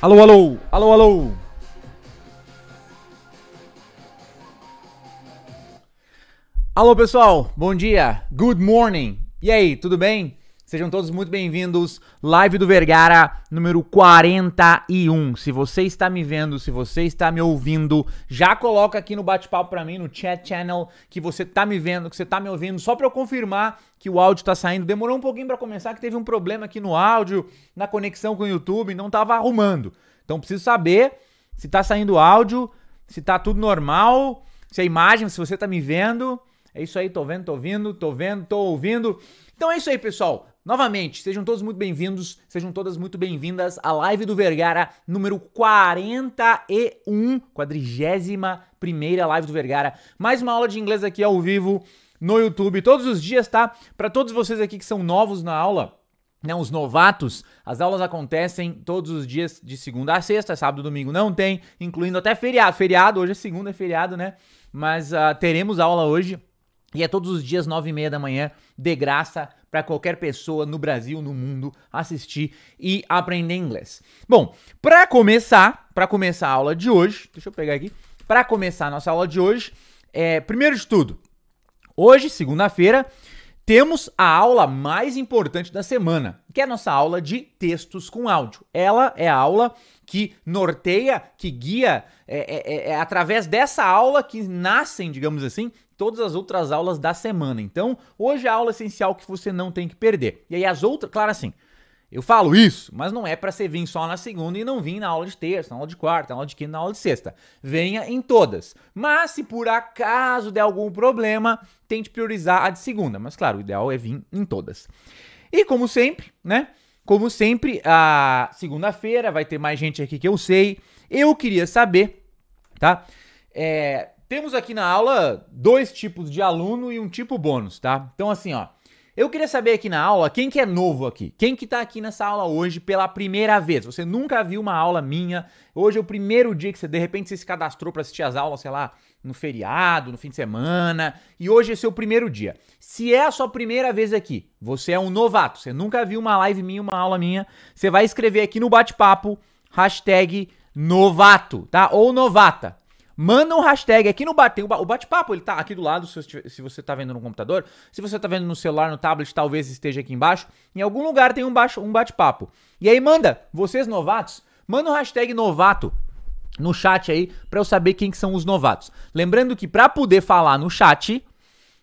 Alô, alô, alô, alô. Alô, pessoal, bom dia, good morning. E aí, tudo bem? Sejam todos muito bem-vindos. Live do Vergara número 41. Se você está me vendo, se você está me ouvindo, já coloca aqui no bate-papo para mim, no chat channel, que você está me vendo, que você está me ouvindo, só para eu confirmar que o áudio está saindo. Demorou um pouquinho para começar, que teve um problema aqui no áudio, na conexão com o YouTube, não estava arrumando. Então preciso saber se está saindo áudio, se está tudo normal, se a imagem, se você está me vendo. É isso aí, tô vendo, tô ouvindo, tô vendo, tô ouvindo. Então é isso aí, pessoal. Novamente, sejam todos muito bem-vindos, sejam todas muito bem-vindas à live do Vergara número 41, quadrigésima primeira live do Vergara. Mais uma aula de inglês aqui ao vivo no YouTube todos os dias, tá? Para todos vocês aqui que são novos na aula, né, os novatos, as aulas acontecem todos os dias de segunda a sexta, sábado e domingo não tem, incluindo até feriado. Feriado, hoje é segunda, é feriado, né? Mas uh, teremos aula hoje e é todos os dias, nove e meia da manhã, de graça para qualquer pessoa no Brasil, no mundo, assistir e aprender inglês. Bom, para começar, para começar a aula de hoje, deixa eu pegar aqui. Para começar a nossa aula de hoje, é, primeiro de tudo, hoje, segunda-feira, temos a aula mais importante da semana, que é a nossa aula de textos com áudio. Ela é a aula que norteia, que guia, é, é, é, é através dessa aula que nascem, digamos assim, todas as outras aulas da semana. Então, hoje é a aula essencial que você não tem que perder. E aí as outras, claro assim, eu falo isso, mas não é para você vir só na segunda e não vir na aula de terça, na aula de quarta, na aula de quinta, na aula de sexta. Venha em todas. Mas se por acaso der algum problema, tente priorizar a de segunda. Mas claro, o ideal é vir em todas. E como sempre, né? Como sempre, a segunda-feira vai ter mais gente aqui que eu sei. Eu queria saber, tá? É, temos aqui na aula dois tipos de aluno e um tipo bônus, tá? Então assim, ó, eu queria saber aqui na aula quem que é novo aqui, quem que tá aqui nessa aula hoje pela primeira vez. Você nunca viu uma aula minha, hoje é o primeiro dia que você, de repente, você se cadastrou para assistir as aulas, sei lá, no feriado, no fim de semana, e hoje é seu primeiro dia. Se é a sua primeira vez aqui, você é um novato, você nunca viu uma live minha, uma aula minha, você vai escrever aqui no bate-papo, hashtag novato, tá? Ou novata. Manda um hashtag aqui no bate, o bate-papo, ele tá aqui do lado, se você tá vendo no computador, se você tá vendo no celular, no tablet, talvez esteja aqui embaixo. Em algum lugar tem um baixo, um bate-papo. E aí manda, vocês novatos, manda um hashtag novato no chat aí para eu saber quem que são os novatos. Lembrando que para poder falar no chat,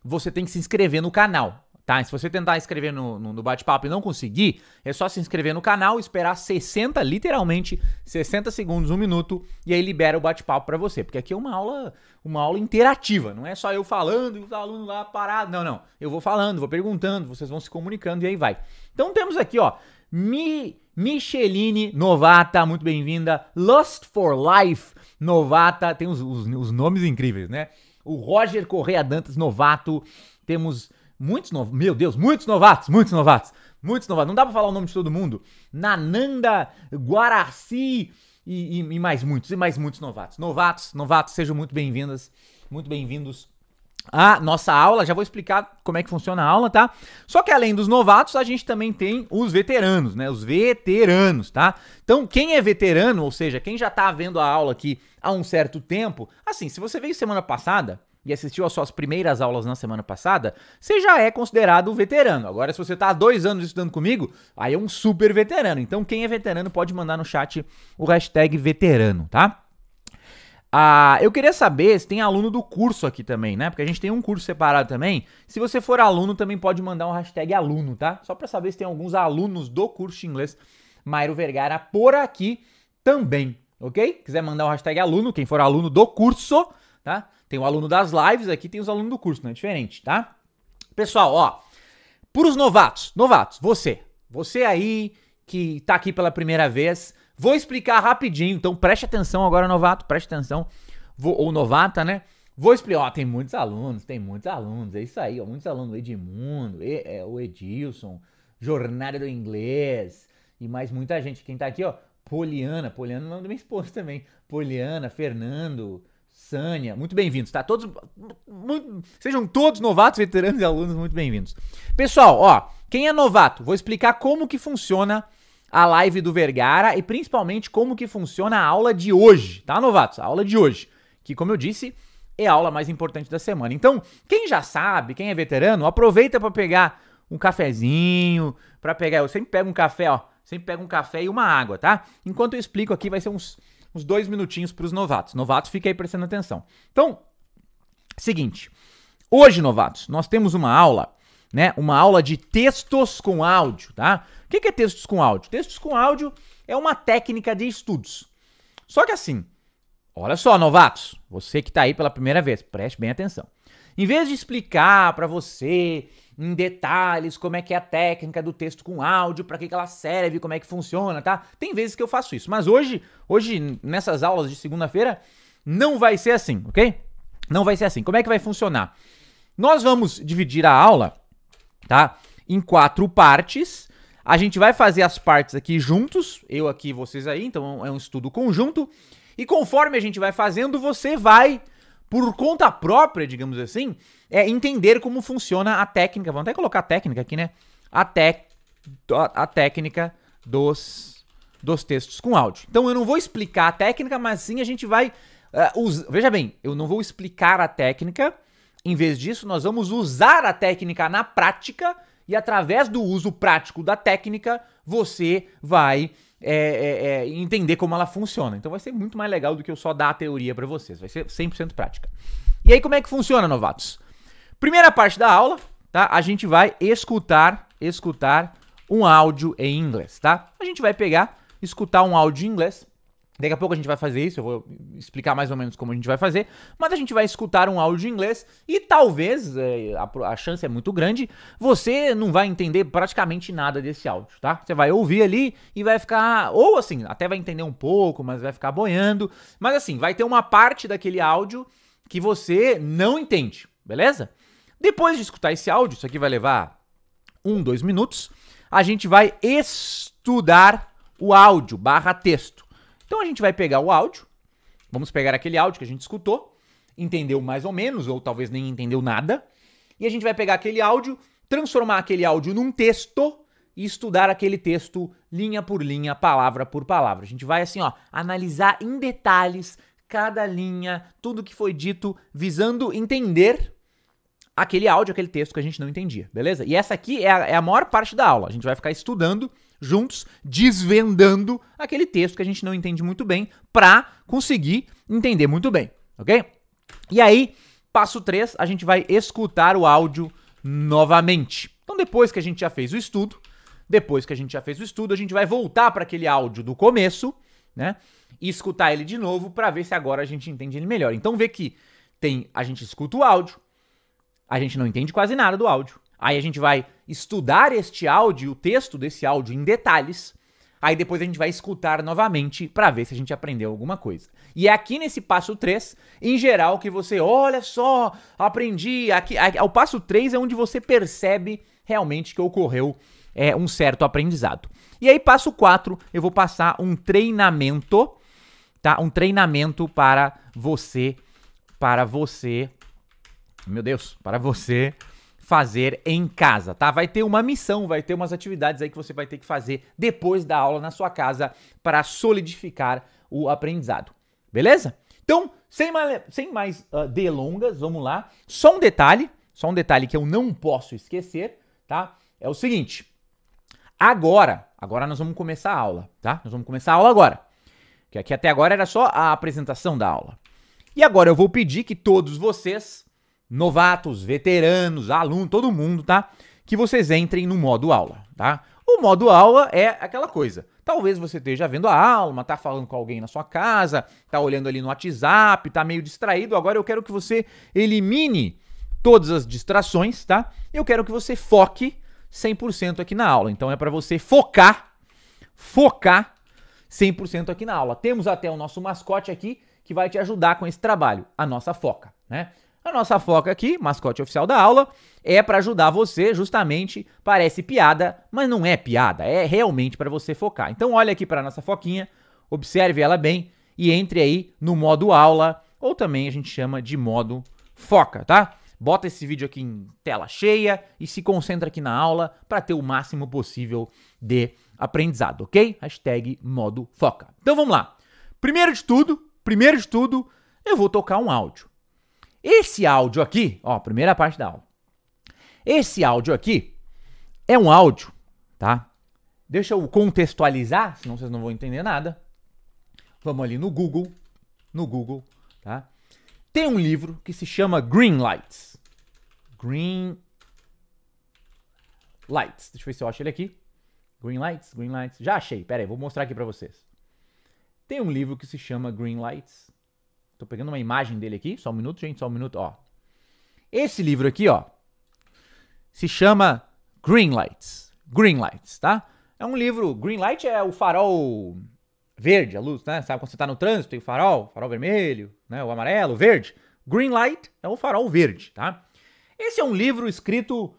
você tem que se inscrever no canal tá? Se você tentar inscrever no, no, no bate-papo e não conseguir, é só se inscrever no canal, esperar 60, literalmente 60 segundos, um minuto, e aí libera o bate-papo para você, porque aqui é uma aula, uma aula interativa, não é só eu falando e o aluno lá parado, não, não. Eu vou falando, vou perguntando, vocês vão se comunicando e aí vai. Então temos aqui, ó, Mi, Micheline Novata, muito bem-vinda, Lust for Life Novata, tem os, os, os nomes incríveis, né? O Roger Correia Dantas, novato, temos muitos novatos, meu Deus, muitos novatos, muitos novatos, muitos novatos. Não dá para falar o nome de todo mundo. Nananda, Guaraci e, e, e mais muitos, e mais muitos novatos. Novatos, novatos, sejam muito bem-vindas, muito bem-vindos a nossa aula. Já vou explicar como é que funciona a aula, tá? Só que além dos novatos, a gente também tem os veteranos, né? Os veteranos, tá? Então, quem é veterano, ou seja, quem já tá vendo a aula aqui há um certo tempo, assim, se você veio semana passada, e assistiu às suas primeiras aulas na semana passada, você já é considerado veterano. Agora, se você está há dois anos estudando comigo, aí é um super veterano. Então, quem é veterano pode mandar no chat o hashtag veterano, tá? Ah, eu queria saber se tem aluno do curso aqui também, né? Porque a gente tem um curso separado também. Se você for aluno, também pode mandar um hashtag aluno, tá? Só para saber se tem alguns alunos do curso de inglês Mairo Vergara por aqui também, ok? Quiser mandar um hashtag aluno, quem for aluno do curso, tá? Tem o aluno das lives aqui, tem os alunos do curso, não é diferente, tá? Pessoal, ó, pros novatos, novatos, você, você aí que tá aqui pela primeira vez, vou explicar rapidinho, então preste atenção agora, novato, preste atenção, vou, ou novata, né? Vou explicar, ó, tem muitos alunos, tem muitos alunos, é isso aí, ó, muitos alunos, Edmundo, e, é, o Edilson, Jornada do Inglês, e mais muita gente, quem tá aqui, ó, Poliana, Poliana é o nome da minha esposa também, Poliana, Fernando, Sânia, muito bem-vindos, tá? Todos, muito, sejam todos novatos, veteranos e alunos, muito bem-vindos. Pessoal, ó, quem é novato, vou explicar como que funciona a live do Vergara e principalmente como que funciona a aula de hoje, tá, novatos? A aula de hoje, que como eu disse, é a aula mais importante da semana. Então, quem já sabe, quem é veterano, aproveita para pegar um cafezinho, para pegar, eu sempre pego um café, ó, sempre pego um café e uma água, tá? Enquanto eu explico aqui, vai ser uns uns dois minutinhos para os novatos. Novatos, fica aí prestando atenção. Então, seguinte. Hoje, novatos, nós temos uma aula, né? Uma aula de textos com áudio, tá? O que é textos com áudio? Textos com áudio é uma técnica de estudos. Só que assim, olha só, novatos, você que está aí pela primeira vez, preste bem atenção. Em vez de explicar para você em detalhes como é que é a técnica do texto com áudio, para que, que ela serve, como é que funciona, tá? Tem vezes que eu faço isso, mas hoje, hoje nessas aulas de segunda-feira não vai ser assim, ok? Não vai ser assim. Como é que vai funcionar? Nós vamos dividir a aula, tá? Em quatro partes. A gente vai fazer as partes aqui juntos, eu aqui, vocês aí, então é um estudo conjunto. E conforme a gente vai fazendo, você vai por conta própria, digamos assim, é entender como funciona a técnica. Vamos até colocar a técnica aqui, né? A, tec, a, técnica dos, dos textos com áudio. Então eu não vou explicar a técnica, mas sim a gente vai. Uh, us... Veja bem, eu não vou explicar a técnica. Em vez disso, nós vamos usar a técnica na prática e através do uso prático da técnica, você vai é, é, é, entender como ela funciona. Então vai ser muito mais legal do que eu só dar a teoria para vocês. Vai ser 100% prática. E aí, como é que funciona, novatos? Primeira parte da aula, tá? A gente vai escutar, escutar um áudio em inglês, tá? A gente vai pegar, escutar um áudio em inglês Daqui a pouco a gente vai fazer isso, eu vou explicar mais ou menos como a gente vai fazer, mas a gente vai escutar um áudio em inglês e talvez, é, a, a, chance é muito grande, você não vai entender praticamente nada desse áudio, tá? Você vai ouvir ali e vai ficar, ou assim, até vai entender um pouco, mas vai ficar boiando, mas assim, vai ter uma parte daquele áudio que você não entende, beleza? Depois de escutar esse áudio, isso aqui vai levar um, dois minutos, a gente vai estudar o áudio barra texto. Então a gente vai pegar o áudio, vamos pegar aquele áudio que a gente escutou, entendeu mais ou menos, ou talvez nem entendeu nada, e a gente vai pegar aquele áudio, transformar aquele áudio num texto e estudar aquele texto linha por linha, palavra por palavra. A gente vai assim, ó, analisar em detalhes cada linha, tudo que foi dito, visando entender aquele áudio, aquele texto que a gente não entendia, beleza? E essa aqui é a, é a maior parte da aula. A gente vai ficar estudando juntos, desvendando aquele texto que a gente não entende muito bem, para conseguir entender muito bem, ok? E aí, passo 3, a gente vai escutar o áudio novamente. Então, depois que a gente já fez o estudo, depois que a gente já fez o estudo, a gente vai voltar para aquele áudio do começo, né? E escutar ele de novo para ver se agora a gente entende ele melhor. Então, vê que tem a gente escuta o áudio, a gente não entende quase nada do áudio. Aí a gente vai estudar este áudio, o texto desse áudio em detalhes. Aí depois a gente vai escutar novamente para ver se a gente aprendeu alguma coisa. E é aqui nesse passo 3, em geral, que você, olha só, aprendi. Aqui, aqui, o passo 3 é onde você percebe realmente que ocorreu é, um certo aprendizado. E aí, passo 4, eu vou passar um treinamento, tá? Um treinamento para você, para você, meu Deus, para você fazer em casa, tá? Vai ter uma missão, vai ter umas atividades aí que você vai ter que fazer depois da aula na sua casa para solidificar o aprendizado, beleza? Então, sem mais, sem mais uh, delongas, vamos lá. Só um detalhe, só um detalhe que eu não posso esquecer, tá? É o seguinte. Agora, agora nós vamos começar a aula, tá? Nós vamos começar a aula agora. Que aqui até agora era só a apresentação da aula. E agora eu vou pedir que todos vocês novatos, veteranos, aluno, todo mundo, tá? Que vocês entrem no modo aula, tá? O modo aula é aquela coisa. Talvez você esteja vendo a aula, tá falando com alguém na sua casa, tá olhando ali no WhatsApp, tá meio distraído. Agora eu quero que você elimine todas as distrações, tá? Eu quero que você foque 100% aqui na aula. Então é para você focar, focar 100% aqui na aula. Temos até o nosso mascote aqui que vai te ajudar com esse trabalho, a nossa foca, né? A nossa foca aqui, mascote oficial da aula, é para ajudar você, justamente, parece piada, mas não é piada, é realmente para você focar. Então olha aqui para nossa foquinha, observe ela bem e entre aí no modo aula, ou também a gente chama de modo foca, tá? Bota esse vídeo aqui em tela cheia e se concentra aqui na aula para ter o máximo possível de aprendizado, ok? Hashtag modo foca. Então vamos lá. Primeiro de tudo, primeiro de tudo, eu vou tocar um áudio. Esse áudio aqui, ó, primeira parte da aula. Esse áudio aqui é um áudio, tá? Deixa eu contextualizar, senão vocês não vão entender nada. Vamos ali no Google, no Google, tá? Tem um livro que se chama Green Lights. Green Lights. Deixa eu ver se eu acho ele aqui. Green Lights, Green Lights. Já achei. Pera aí, vou mostrar aqui para vocês. Tem um livro que se chama Green Lights Tô pegando uma imagem dele aqui. Só um minuto, gente, só um minuto, ó. Esse livro aqui, ó, se chama Green Lights. Green Lights, tá? É um livro. Green Light é o farol verde, a luz, né? Sabe quando você tá no trânsito, tem o farol, farol vermelho, né? O amarelo, o verde. Green Light é o farol verde, tá? Esse é um livro escrito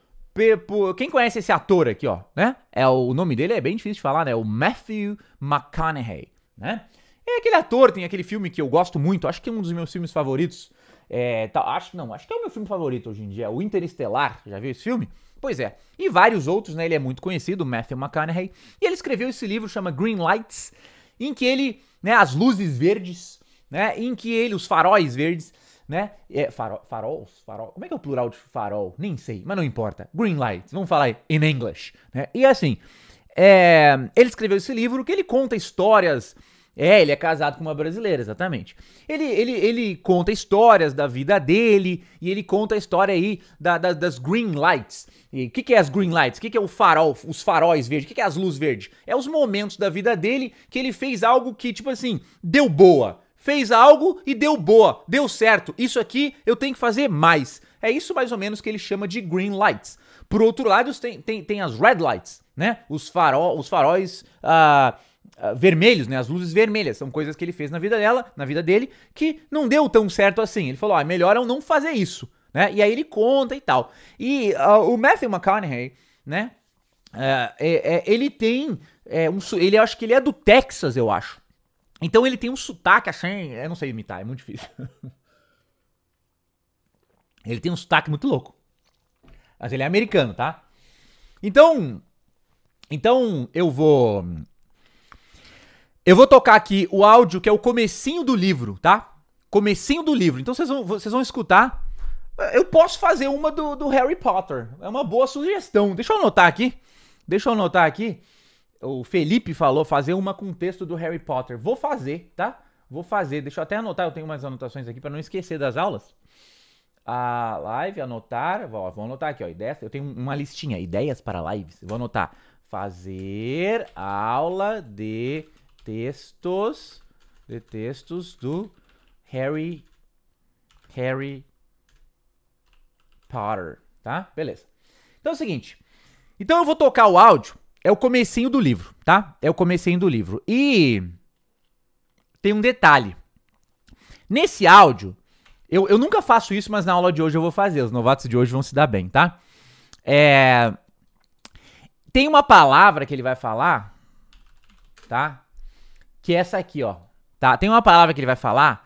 por. Quem conhece esse ator aqui, ó, né? É, o nome dele é bem difícil de falar, né? É o Matthew McConaughey, né? É aquele ator, tem aquele filme que eu gosto muito, acho que é um dos meus filmes favoritos. É, tá, acho não, acho que é o meu filme favorito hoje em dia, o Interestelar. Já viu esse filme? Pois é. E vários outros, né? Ele é muito conhecido, Matthew McConaughey. E ele escreveu esse livro chama Green Lights, em que ele, né, as luzes verdes, né, em que ele os faróis verdes, né, é, farol, farols, farol. Como é que é o plural de farol? Nem sei, mas não importa. Green Lights. Vamos falar em English, né? E assim, é, ele escreveu esse livro que ele conta histórias é, ele é casado com uma brasileira, exatamente. Ele, ele, ele conta histórias da vida dele e ele conta a história aí da, da, das green lights. E o que, que é as green lights? O que, que é o farol, os faróis verdes? O que, que é as luzes verdes? É os momentos da vida dele que ele fez algo que, tipo assim, deu boa. Fez algo e deu boa, deu certo. Isso aqui eu tenho que fazer mais. É isso mais ou menos que ele chama de green lights. Por outro lado, tem, tem, tem as red lights, né? Os, farol, os faróis uh, ah, vermelhos, né? As luzes vermelhas. São coisas que ele fez na vida dela, na vida dele, que não deu tão certo assim. Ele falou, ah, melhor eu não fazer isso, né? E aí ele conta e tal. E uh, o Matthew McConaughey, né? Ah, é, é, ele tem é, um, ele acho que ele é do Texas, eu acho. Então ele tem um sotaque assim, eu é, não sei imitar, é muito difícil. ele tem um sotaque muito louco. Mas ele é americano, tá? Então, então eu vou eu vou tocar aqui o áudio que é o comecinho do livro, tá? Comecinho do livro. Então vocês vão, vocês vão escutar. Eu posso fazer uma do, do Harry Potter. É uma boa sugestão. Deixa eu anotar aqui. Deixa eu anotar aqui. O Felipe falou fazer uma com o texto do Harry Potter. Vou fazer, tá? Vou fazer. Deixa eu até anotar. Eu tenho umas anotações aqui para não esquecer das aulas. A live, anotar. Vou, vou anotar aqui, ó. Ideias. Eu tenho uma listinha. Ideias para lives. Vou anotar. Fazer aula de textos de textos do Harry Harry Potter, tá? Beleza. Então é o seguinte. Então eu vou tocar o áudio, é o comecinho do livro, tá? É o comecinho do livro. E tem um detalhe. Nesse áudio, eu, eu nunca faço isso, mas na aula de hoje eu vou fazer. Os novatos de hoje vão se dar bem, tá? É... Tem uma palavra que ele vai falar, tá? que é essa aqui, ó. Tá? Tem uma palavra que ele vai falar.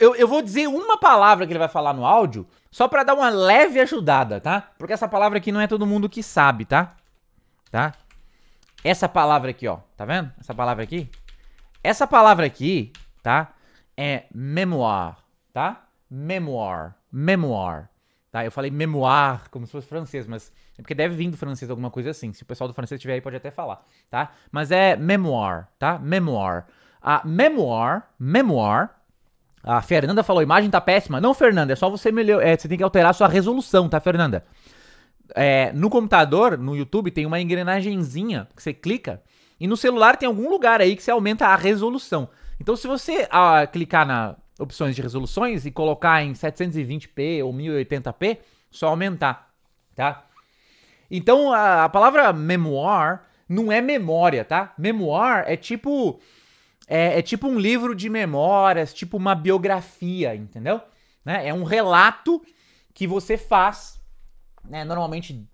Eu, eu vou dizer uma palavra que ele vai falar no áudio, só para dar uma leve ajudada, tá? Porque essa palavra aqui não é todo mundo que sabe, tá? Tá? Essa palavra aqui, ó. Tá vendo? Essa palavra aqui. Essa palavra aqui, tá? É memoir, tá? Memoir. Memoir. Tá? Eu falei memoir como se fosse francês, mas é porque deve vir do francês alguma coisa assim. Se o pessoal do francês tiver aí, pode até falar, tá? Mas é memoir, tá? Memoir a Memoir, Memoir, a Fernanda falou, a imagem tá péssima. Não, Fernanda, é só você melhor, é, você tem que alterar a sua resolução, tá, Fernanda? É, no computador, no YouTube, tem uma engrenagemzinha que você clica e no celular tem algum lugar aí que você aumenta a resolução. Então, se você ah, clicar na opções de resoluções e colocar em 720p ou 1080p, só aumentar, tá? Então, a, a palavra memoir não é memória, tá? Memoir é tipo é, é tipo um livro de memórias, tipo uma biografia, entendeu? Né? É um relato que você faz, né? Normalmente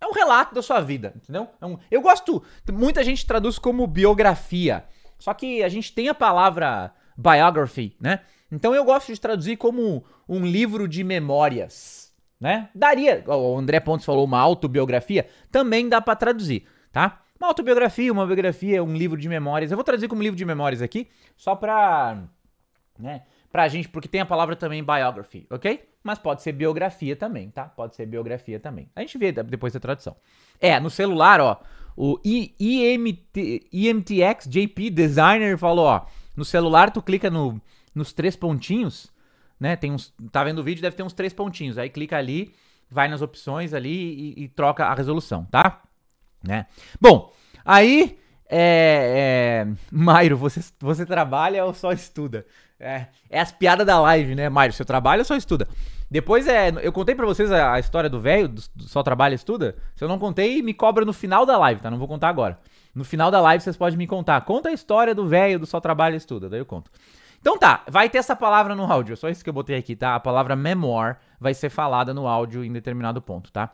é um relato da sua vida, entendeu? É um, eu gosto. Muita gente traduz como biografia. Só que a gente tem a palavra biography, né? Então eu gosto de traduzir como um livro de memórias, né? Daria, o André Pontes falou uma autobiografia, também dá para traduzir, tá? uma autobiografia, uma biografia, um livro de memórias. Eu vou traduzir como livro de memórias aqui, só pra. né? Pra gente, porque tem a palavra também biography, ok? Mas pode ser biografia também, tá? Pode ser biografia também. A gente vê depois da tradução. É, no celular, ó, o I IMT IMTX JP Designer falou, ó, no celular tu clica no, nos três pontinhos, né? Tem uns, tá vendo o vídeo, deve ter uns três pontinhos. Aí clica ali, vai nas opções ali e, e troca a resolução, tá? né? Bom, aí, é, é, Mairo, você, você trabalha ou só estuda? É, é as piadas da live, né, Mairo? você trabalha ou só estuda? Depois é. Eu contei para vocês a, a, história do velho, do só trabalha e estuda. Se eu não contei, me cobra no final da live, tá? Não vou contar agora. No final da live vocês podem me contar. Conta a história do velho do só trabalha e estuda, daí eu conto. Então tá, vai ter essa palavra no áudio, é só isso que eu botei aqui, tá? A palavra memoir vai ser falada no áudio em determinado ponto, tá?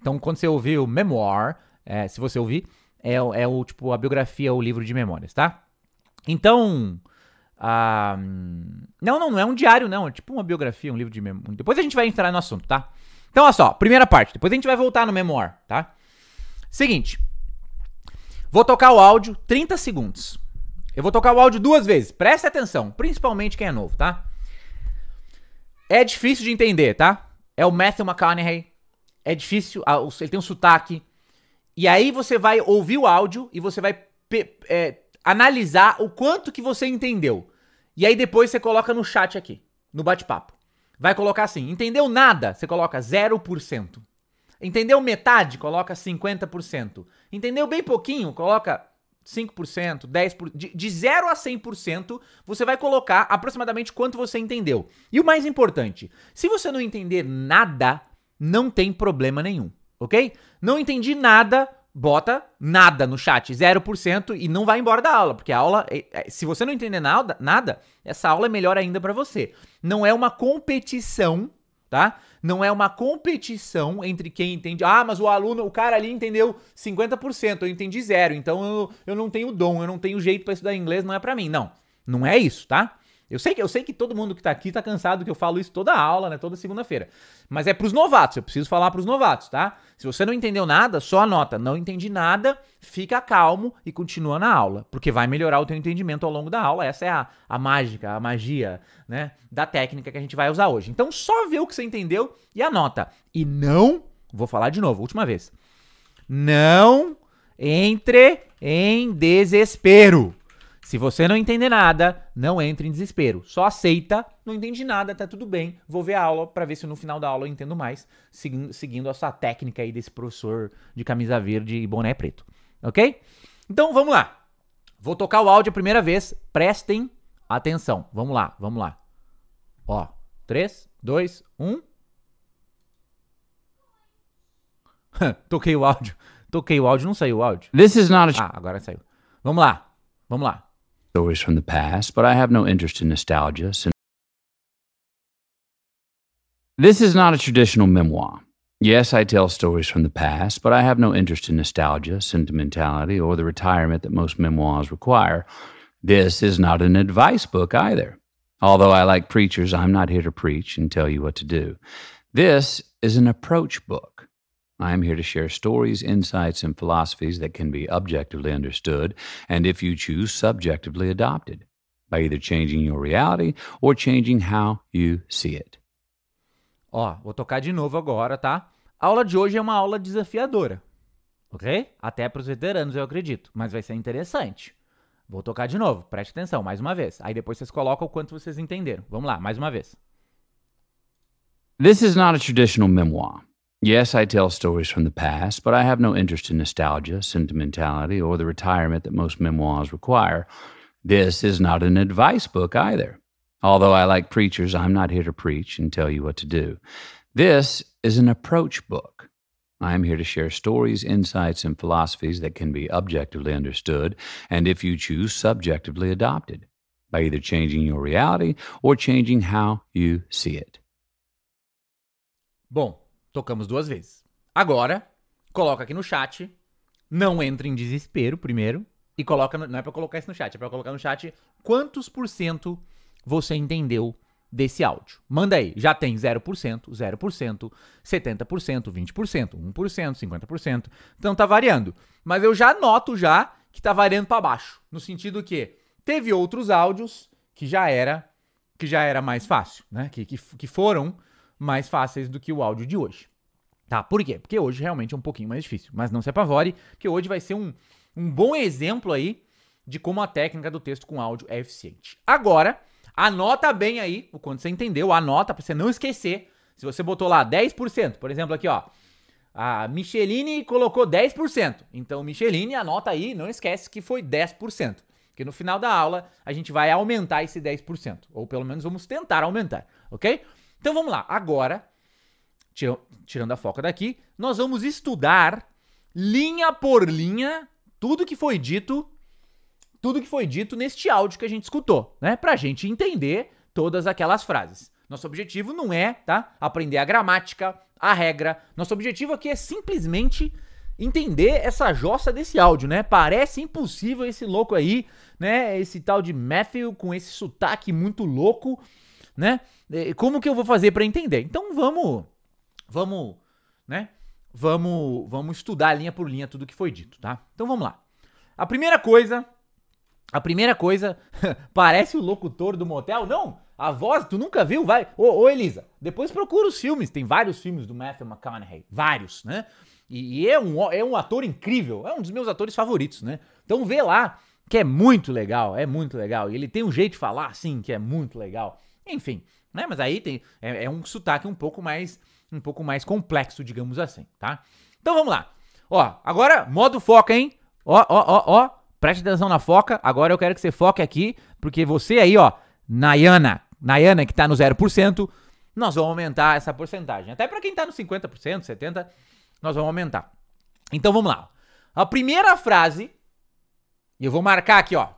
Então quando você ouvir o memoir, é, se você ouvir, é, é o tipo a biografia o livro de memórias, tá? Então. Ah, não, não, não é um diário, não. É tipo uma biografia, um livro de memórias. Depois a gente vai entrar no assunto, tá? Então, olha só, primeira parte. Depois a gente vai voltar no memoir, tá? Seguinte. Vou tocar o áudio 30 segundos. Eu vou tocar o áudio duas vezes. Presta atenção, principalmente quem é novo, tá? É difícil de entender, tá? É o Matthew McConaughey. É difícil, ele tem um sotaque. E aí você vai ouvir o áudio e você vai é, analisar o quanto que você entendeu. E aí depois você coloca no chat aqui, no bate-papo. Vai colocar assim: entendeu nada? Você coloca 0%. Entendeu metade? Coloca 50%. Entendeu bem pouquinho? Coloca 5%, 10%. De, de 0 a 100%, você vai colocar aproximadamente quanto você entendeu. E o mais importante: se você não entender nada, não tem problema nenhum ok? Não entendi nada, bota nada no chat, 0% e não vai embora da aula, porque a aula, é, é, se você não entender nada, essa aula é melhor ainda para você. Não é uma competição, tá? Não é uma competição entre quem entende, ah, mas o aluno, o cara ali entendeu 50%, eu entendi zero, então eu, eu não tenho dom, eu não tenho jeito para estudar inglês, não é para mim. Não, não é isso, tá? Eu sei que eu sei que todo mundo que tá aqui tá cansado que eu falo isso toda aula, né, toda segunda-feira. Mas é pros novatos, eu preciso falar pros novatos, tá? Se você não entendeu nada, só anota, não entendi nada, fica calmo e continua na aula, porque vai melhorar o teu entendimento ao longo da aula. Essa é a, a mágica, a magia, né, da técnica que a gente vai usar hoje. Então só vê o que você entendeu e anota. E não, vou falar de novo, última vez. Não entre em desespero. Se você não entender nada, não entre em desespero. Só aceita, não entendi nada, tá tudo bem. Vou ver a aula para ver se no final da aula eu entendo mais, seguindo essa técnica aí desse professor de camisa verde e boné preto. OK? Então vamos lá. Vou tocar o áudio a primeira vez. Prestem atenção. Vamos lá, vamos lá. Ó, 3, 2, 1. Toquei o áudio. Toquei o áudio, não saiu o áudio. This is not a... Ah, agora saiu. Vamos lá. Vamos lá. stories from the past, but I have no interest in nostalgia. Since this is not a traditional memoir. Yes, I tell stories from the past, but I have no interest in nostalgia, sentimentality, or the retirement that most memoirs require. This is not an advice book either. Although I like preachers, I'm not here to preach and tell you what to do. This is an approach book. I am here to share stories, insights, and philosophies that can be objectively understood and, if you choose, subjectively adopted by either changing your reality or changing how you see it. Ó, vou tocar de novo agora, tá? A aula de hoje é uma aula desafiadora, ok? Até para os veteranos, eu acredito, mas vai ser interessante. Vou tocar de novo, preste atenção, mais uma vez. Aí depois vocês colocam o quanto vocês entenderam. Vamos lá, mais uma vez. This is not a traditional memoir. Yes, I tell stories from the past, but I have no interest in nostalgia, sentimentality, or the retirement that most memoirs require. This is not an advice book either. Although I like preachers, I'm not here to preach and tell you what to do. This is an approach book. I am here to share stories, insights, and philosophies that can be objectively understood and, if you choose, subjectively adopted by either changing your reality or changing how you see it. Bom, Tocamos duas vezes. Agora, coloca aqui no chat. Não entre em desespero primeiro. E coloca. No, não é pra colocar isso no chat, é pra colocar no chat quantos por cento você entendeu desse áudio. Manda aí. Já tem 0%, 0%, 70%, 20%, 1%, 50%. Então tá variando. Mas eu já noto já que tá variando para baixo, no sentido que teve outros áudios que já era que já era mais fácil, né? Que, que, que foram mais fáceis do que o áudio de hoje. Tá? Por quê? Porque hoje realmente é um pouquinho mais difícil. Mas não se apavore, porque hoje vai ser um, um bom exemplo aí de como a técnica do texto com áudio é eficiente. Agora, anota bem aí o quanto você entendeu, anota para você não esquecer. Se você botou lá 10%, por exemplo, aqui ó, a Micheline colocou 10%. Então, Micheline, anota aí, não esquece que foi 10%. Porque no final da aula a gente vai aumentar esse 10%. Ou pelo menos vamos tentar aumentar, ok? Então vamos lá, agora, tirando a foca daqui, nós vamos estudar linha por linha tudo que foi dito, tudo que foi dito neste áudio que a gente escutou, né? Pra gente entender todas aquelas frases. Nosso objetivo não é, tá? Aprender a gramática, a regra. Nosso objetivo aqui é simplesmente entender essa jossa desse áudio, né? Parece impossível esse louco aí, né? Esse tal de Matthew com esse sotaque muito louco né? Como que eu vou fazer para entender? Então vamos, vamos, né? Vamos, vamos estudar linha por linha tudo que foi dito, tá? Então vamos lá. A primeira coisa, a primeira coisa, parece o locutor do motel, não? A voz, tu nunca viu? Vai. Ô, ô Elisa, depois procura os filmes, tem vários filmes do Matthew McConaughey, vários, né? E, e é, um, é um ator incrível, é um dos meus atores favoritos, né? Então vê lá, que é muito legal, é muito legal. E ele tem um jeito de falar, assim, que é muito legal. Enfim, né? Mas aí tem é, é um sotaque um pouco mais um pouco mais complexo, digamos assim, tá? Então vamos lá. Ó, agora modo foca, hein? Ó, ó, ó, ó. Preste atenção na foca. Agora eu quero que você foque aqui, porque você aí, ó, Nayana, Nayana que tá no 0%, nós vamos aumentar essa porcentagem. Até para quem tá no 50%, 70, nós vamos aumentar. Então vamos lá. A primeira frase, e eu vou marcar aqui, ó.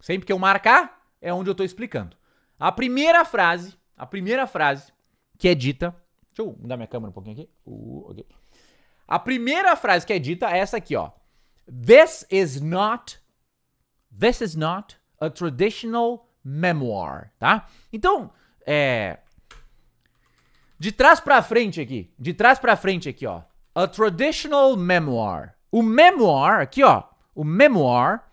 Sempre que eu marcar, é onde eu tô explicando. A primeira frase, a primeira frase que é dita. Deixa eu mudar minha câmera um pouquinho aqui. Uh, okay. A primeira frase que é dita é essa aqui, ó. This is not. This is not a traditional memoir, tá? Então, é. De trás para frente aqui. De trás para frente aqui, ó. A traditional memoir. O memoir, aqui, ó. O memoir,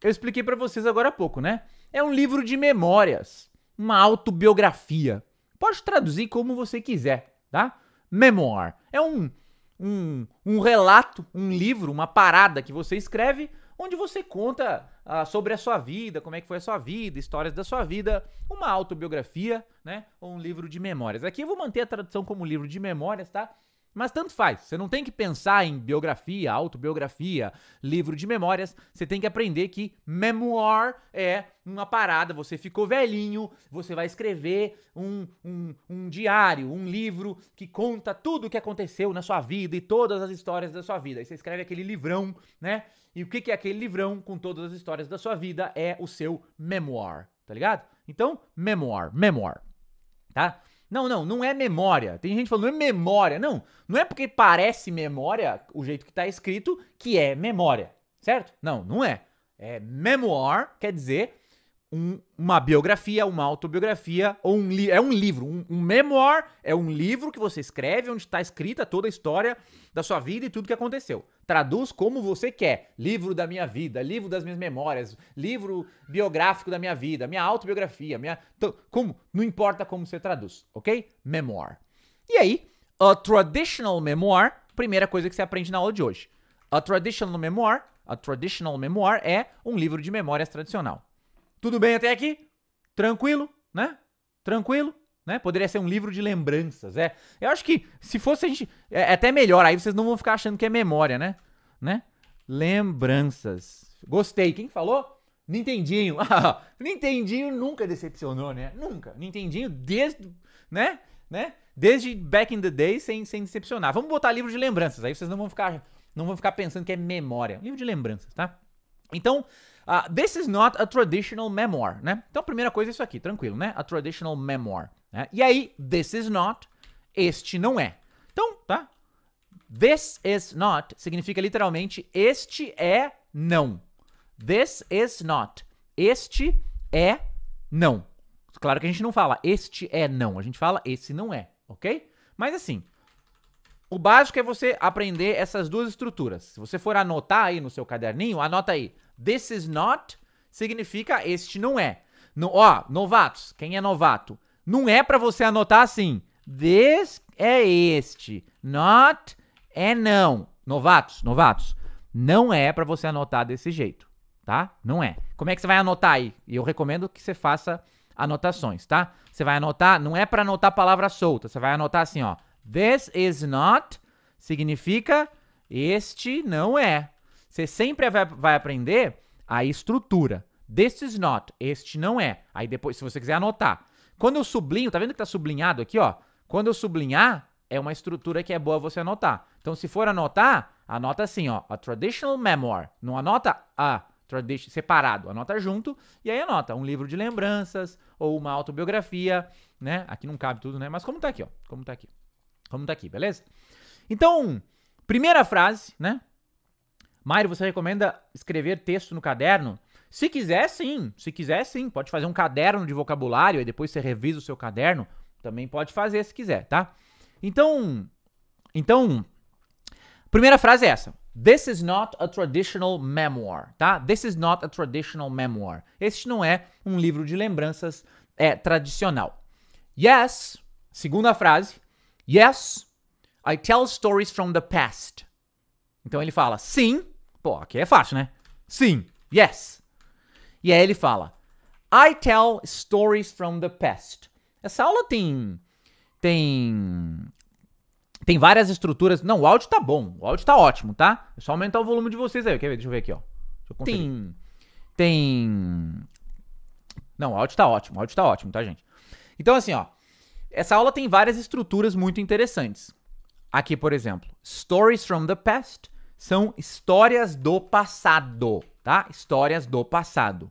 eu expliquei para vocês agora há pouco, né? É um livro de memórias uma autobiografia. Pode traduzir como você quiser, tá? Memoir. É um, um, um relato, um livro, uma parada que você escreve onde você conta ah, sobre a sua vida, como é que foi a sua vida, histórias da sua vida, uma autobiografia, né? Ou um livro de memórias. Aqui eu vou manter a tradução como livro de memórias, tá? Mas tanto faz, você não tem que pensar em biografia, autobiografia, livro de memórias, você tem que aprender que memoir é uma parada, você ficou velhinho, você vai escrever um, um, um diário, um livro que conta tudo o que aconteceu na sua vida e todas as histórias da sua vida. Aí você escreve aquele livrão, né? E o que, que é aquele livrão com todas as histórias da sua vida? É o seu memoir, tá ligado? Então, memoir, memoir, tá? Não, não, não é memória. Tem gente falando, não é memória. Não, não é porque parece memória, o jeito que tá escrito, que é memória, certo? Não, não é. É memoir, quer dizer um, uma biografia, uma autobiografia, ou um é um livro. Um, um memoir é um livro que você escreve, onde está escrita toda a história da sua vida e tudo que aconteceu. Traduz como você quer. Livro da minha vida, livro das minhas memórias, livro biográfico da minha vida, minha autobiografia, minha. Então, como? Não importa como você traduz, ok? Memoir. E aí, a traditional memoir, primeira coisa que você aprende na aula de hoje. A traditional memoir, a traditional memoir é um livro de memórias tradicional. Tudo bem até aqui? Tranquilo, né? Tranquilo? Né? Poderia ser um livro de lembranças, é. Eu acho que se fosse a gente. É, é até melhor, aí vocês não vão ficar achando que é memória, né? Né? Lembranças. Gostei. Quem falou? Nintendinho. Nintendinho nunca decepcionou, né? Nunca. Nintendinho desde. né? Né? Desde back in the day sem, sem decepcionar. Vamos botar livro de lembranças, aí vocês não vão ficar. Não vão ficar pensando que é memória. Livro de lembranças, tá? Então, Uh, this is not a traditional memoir, né? Então, a primeira coisa é isso aqui, tranquilo, né? A traditional memoir. Né? E aí, this is not, este não é. Então, tá? This is not significa literalmente este é não. This is not. Este é não. Claro que a gente não fala este é não, a gente fala esse não é, ok? Mas assim, o básico é você aprender essas duas estruturas. Se você for anotar aí no seu caderninho, anota aí. This is not significa este não é. No, ó, novatos, quem é novato? Não é para você anotar assim. This é este. Not é não. Novatos, novatos. Não é para você anotar desse jeito, tá? Não é. Como é que você vai anotar aí? E eu recomendo que você faça anotações, tá? Você vai anotar, não é para anotar palavra solta, você vai anotar assim, ó. This is not significa este não é. Você sempre vai, vai aprender a estrutura. This is not, este não é. Aí depois, se você quiser anotar. Quando eu sublinho, tá vendo que tá sublinhado aqui, ó? Quando eu sublinhar, é uma estrutura que é boa você anotar. Então, se for anotar, anota assim, ó, a traditional memoir. Não anota a tradition separado, anota junto e aí anota um livro de lembranças ou uma autobiografia, né? Aqui não cabe tudo, né? Mas como tá aqui, ó, como tá aqui. Como tá aqui, beleza? Então, primeira frase, né? Mário, você recomenda escrever texto no caderno? Se quiser, sim. Se quiser, sim. Pode fazer um caderno de vocabulário e depois você revisa o seu caderno. Também pode fazer se quiser, tá? Então, então, primeira frase é essa. This is not a traditional memoir, tá? This is not a traditional memoir. Este não é um livro de lembranças é tradicional. Yes, segunda frase. Yes, I tell stories from the past. Então ele fala: "Sim, Pô, aqui é fácil, né? Sim. Yes. E aí ele fala: I tell stories from the past. Essa aula tem. Tem. Tem várias estruturas. Não, o áudio tá bom. O áudio tá ótimo, tá? É só aumentar o volume de vocês aí. Quer ver? Deixa eu ver aqui, ó. tem. Tem. Não, o áudio tá ótimo. O áudio tá ótimo, tá, gente? Então, assim, ó. Essa aula tem várias estruturas muito interessantes. Aqui, por exemplo, Stories from the Past são histórias do passado, tá? Histórias do passado.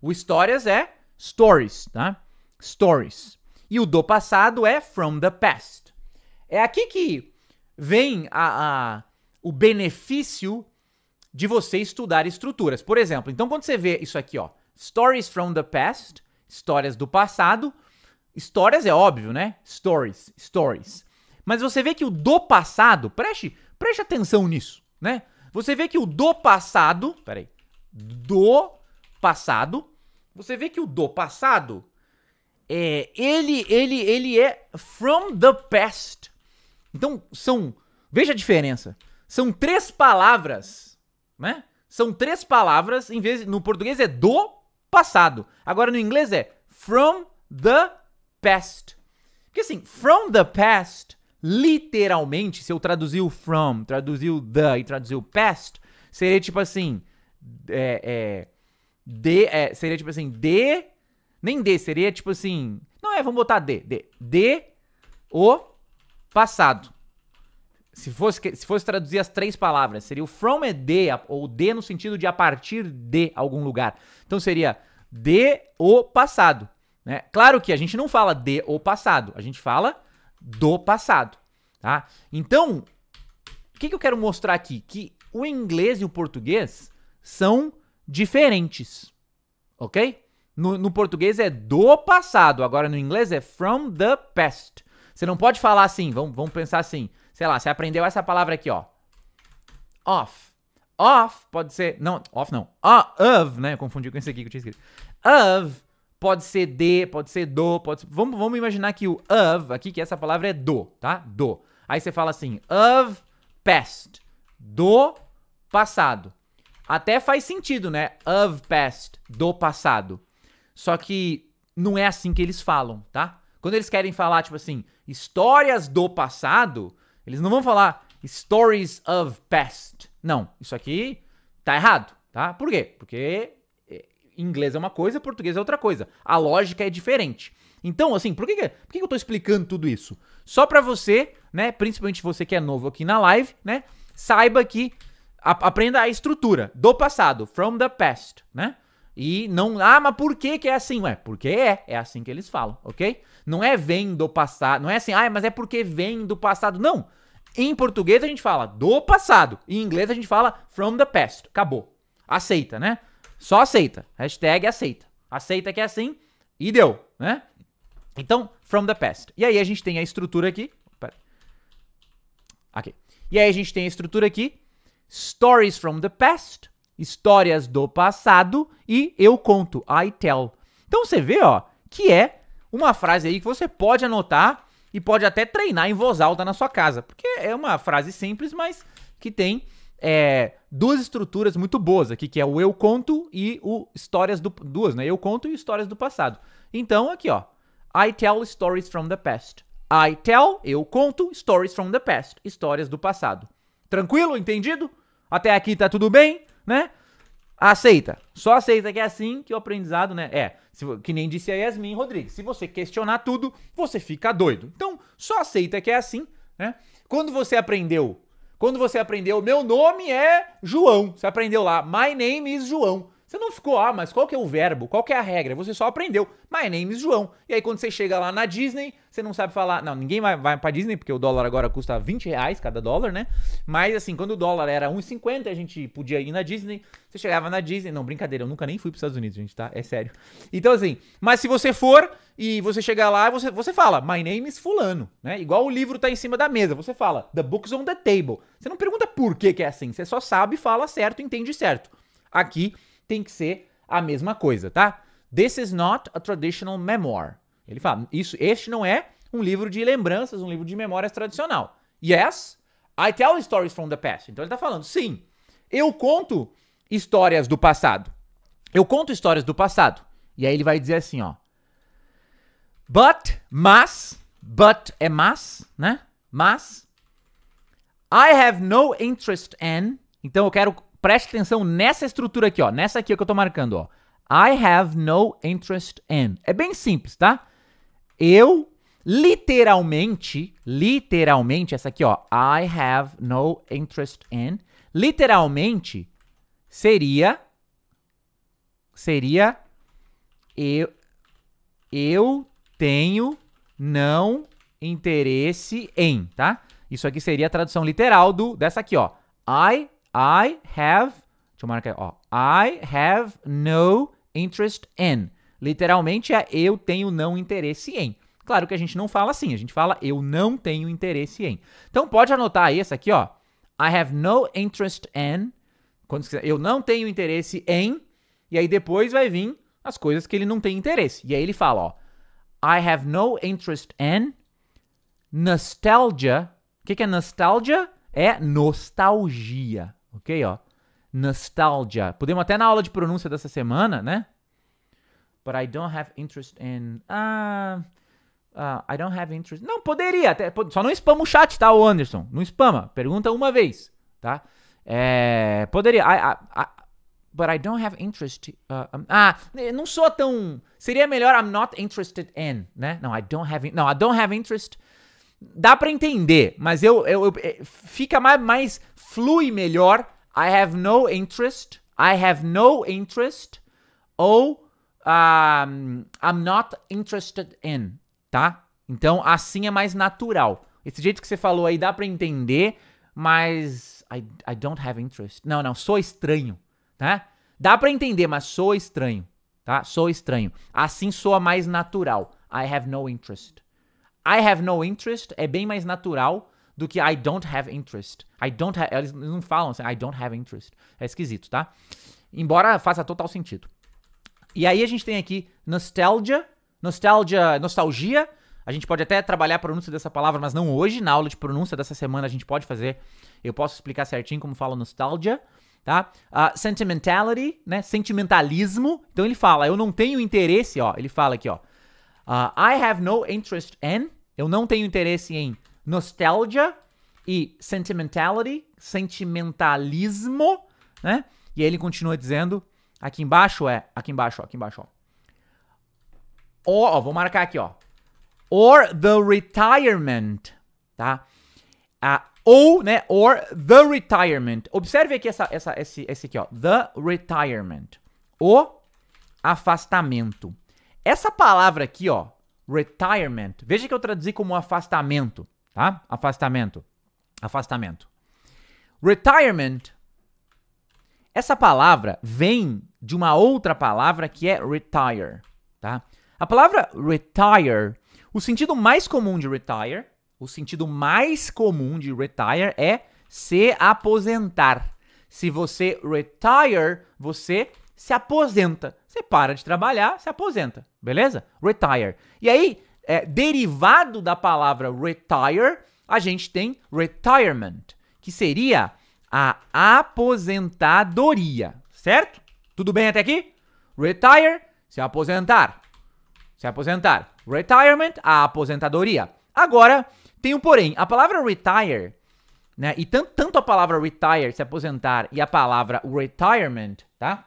O histórias é stories, tá? Stories. E o do passado é from the past. É aqui que vem a, a o benefício de você estudar estruturas. Por exemplo, então quando você vê isso aqui, ó, stories from the past, histórias do passado, histórias é óbvio, né? Stories, stories. Mas você vê que o do passado, preste, preste atenção nisso né? Você vê que o do passado, peraí, do passado, você vê que o do passado é ele ele ele é from the past. Então são, veja a diferença. São três palavras, né? São três palavras em vez no português é do passado. Agora no inglês é from the past. Porque assim, from the past Literalmente, se eu traduzir o from, traduzir o the e traduzir o past, seria tipo assim. É, é, de, é, seria tipo assim, de. Nem de, seria tipo assim. Não é, vamos botar de. De, de o passado. Se fosse, se fosse traduzir as três palavras, seria o from é de, ou de no sentido de a partir de algum lugar. Então seria de o passado. Né? Claro que a gente não fala de o passado, a gente fala do passado, tá? Então, o que, que eu quero mostrar aqui? Que o inglês e o português são diferentes, ok? No, no, português é do passado, agora no inglês é from the past. Você não pode falar assim, vamos, vamos pensar assim, sei lá, você aprendeu essa palavra aqui, ó, off. Off pode ser, não, off não, ah, of, né, eu confundi com esse aqui que eu tinha escrito. Of pode ser de, pode ser do, pode ser... Vamos, vamos imaginar que o of, aqui, que essa palavra é do, tá? Do. Aí você fala assim, of past, do passado. Até faz sentido, né? Of past, do passado. Só que não é assim que eles falam, tá? Quando eles querem falar, tipo assim, histórias do passado, eles não vão falar stories of past. Não, isso aqui tá errado, tá? Por quê? Porque inglês é uma coisa, português é outra coisa. A lógica é diferente. Então, assim, por que, que, por que, que eu tô explicando tudo isso? Só para você, né, principalmente você que é novo aqui na live, né, saiba que a, aprenda a estrutura do passado, from the past, né? E não, ah, mas por que que é assim? Ué, porque é, é assim que eles falam, ok? Não é vem do passado, não é assim, ah, mas é porque vem do passado, não. Em português a gente fala do passado, em inglês a gente fala from the past, acabou. Aceita, né? Só aceita. Hashtag aceita. Aceita que é assim e deu, né? Então, from the past. E aí a gente tem a estrutura aqui. Aqui. E aí a gente tem a estrutura aqui. Stories from the past. Histórias do passado. E eu conto. I tell. Então você vê, ó, que é uma frase aí que você pode anotar e pode até treinar em voz alta na sua casa. Porque é uma frase simples, mas que tem é, duas estruturas muito boas aqui, que é o eu conto e o histórias do duas, né? Eu conto e histórias do passado. Então aqui, ó, I tell stories from the past. I tell, eu conto, stories from the past, histórias do passado. Tranquilo, entendido? Até aqui tá tudo bem, né? Aceita. Só aceita que é assim que o aprendizado, né? É, se, que nem disse a Yasmin Rodrigues. Se você questionar tudo, você fica doido. Então, só aceita que é assim, né? Quando você aprendeu quando você aprendeu, meu nome é João. Você aprendeu lá, my name is João. Você não ficou, ah, mas qual que é o verbo? Qual que é a regra? Você só aprendeu. My name is João. E aí quando você chega lá na Disney, você não sabe falar. Não, ninguém vai, vai pra Disney, porque o dólar agora custa 20 reais cada dólar, né? Mas assim, quando o dólar era 1,50, a gente podia ir na Disney. Você chegava na Disney. Não, brincadeira, eu nunca nem fui pros Estados Unidos, gente, tá? É sério. Então assim, mas se você for e você chegar lá, você, você fala, My name is Fulano, né? Igual o livro tá em cima da mesa, você fala, The book's on the table. Você não pergunta por que, que é assim, você só sabe, fala certo, entende certo. Aqui tem que ser a mesma coisa, tá? This is not a traditional memoir. Ele fala, isso, este não é um livro de lembranças, um livro de memórias tradicional. Yes, I tell stories from the past. Então ele tá falando, sim, eu conto histórias do passado. Eu conto histórias do passado. E aí ele vai dizer assim, ó. But, mas, but é mas, né? Mas, I have no interest in. Então eu quero preste atenção nessa estrutura aqui, ó. Nessa aqui é que eu tô marcando, ó. I have no interest in. É bem simples, tá? Eu literalmente, literalmente, essa aqui, ó, I have no interest in, literalmente seria seria eu eu tenho não interesse em, tá? Isso aqui seria a tradução literal do dessa aqui, ó. I I have. Deixa eu marcar. Ó, I have no interest in. Literalmente é eu tenho não interesse em. Claro que a gente não fala assim, a gente fala eu não tenho interesse em. Então pode anotar esse essa aqui, ó. I have no interest in. Quando quiser, eu não tenho interesse em. E aí depois vai vir as coisas que ele não tem interesse. E aí ele fala, ó. I have no interest in nostalgia. O que, que é nostalgia? É nostalgia ok? Ó, nostalgia. Podemos até na aula de pronúncia dessa semana, né? But I don't have interest in. Ah. Uh, I don't have interest. Não, poderia. Até, só não spama o chat, tá, Anderson? Não spama. Pergunta uma vez, tá? É, poderia. I, I, I, but I don't have interest. Uh, um, ah, né, não sou tão. Seria melhor I'm not interested in, né? Não, I don't have. Não, I don't have interest. Dá para entender, mas eu, eu, eu, é, fica mais, mais flui melhor. I have no interest. I have no interest. Ou um, I'm not interested in. Tá? Então, assim é mais natural. Esse jeito que você falou aí dá para entender, mas I, I don't have interest. Não, não, sou estranho, tá? Dá para entender, mas sou estranho, tá? Sou estranho. Assim soa mais natural. I have no interest. I have no interest é bem mais natural do que I don't have interest. I don't have, eles não falam assim, I don't have interest. É esquisito, tá? Embora faça total sentido. E aí a gente tem aqui nostalgia, nostalgia, nostalgia. A gente pode até trabalhar a pronúncia dessa palavra, mas não hoje. Na aula de pronúncia dessa semana a gente pode fazer. Eu posso explicar certinho como fala nostalgia, tá? Uh, sentimentality, né? Sentimentalismo. Então ele fala, eu não tenho interesse, ó. Ele fala aqui, ó. Uh, I have no interest in. Eu não tenho interesse em nostalgia e sentimentality, sentimentalismo, né? E ele continua dizendo, aqui embaixo é, aqui embaixo, aqui embaixo, ó. Or, ó, vou marcar aqui, ó. Or the retirement, tá? Ah, ou, né, or the retirement. Observe aqui essa, essa, esse, esse aqui, ó. The retirement. O afastamento. Essa palavra aqui, ó, retirement, veja que eu traduzi como afastamento tá? Afastamento. Afastamento. Retirement. Essa palavra vem de uma outra palavra que é retire, tá? A palavra retire, o sentido mais comum de retire, o sentido mais comum de retire é se aposentar. Se você retire, você se aposenta. Você para de trabalhar, se aposenta, beleza? Retire. E aí, é, derivado da palavra retire, a gente tem retirement, que seria a aposentadoria, certo? Tudo bem até aqui? Retire, se aposentar. Se aposentar. Retirement, a aposentadoria. Agora, tem um porém. A palavra retire, né? E tanto, tanto a palavra retire, se aposentar, e a palavra retirement, tá?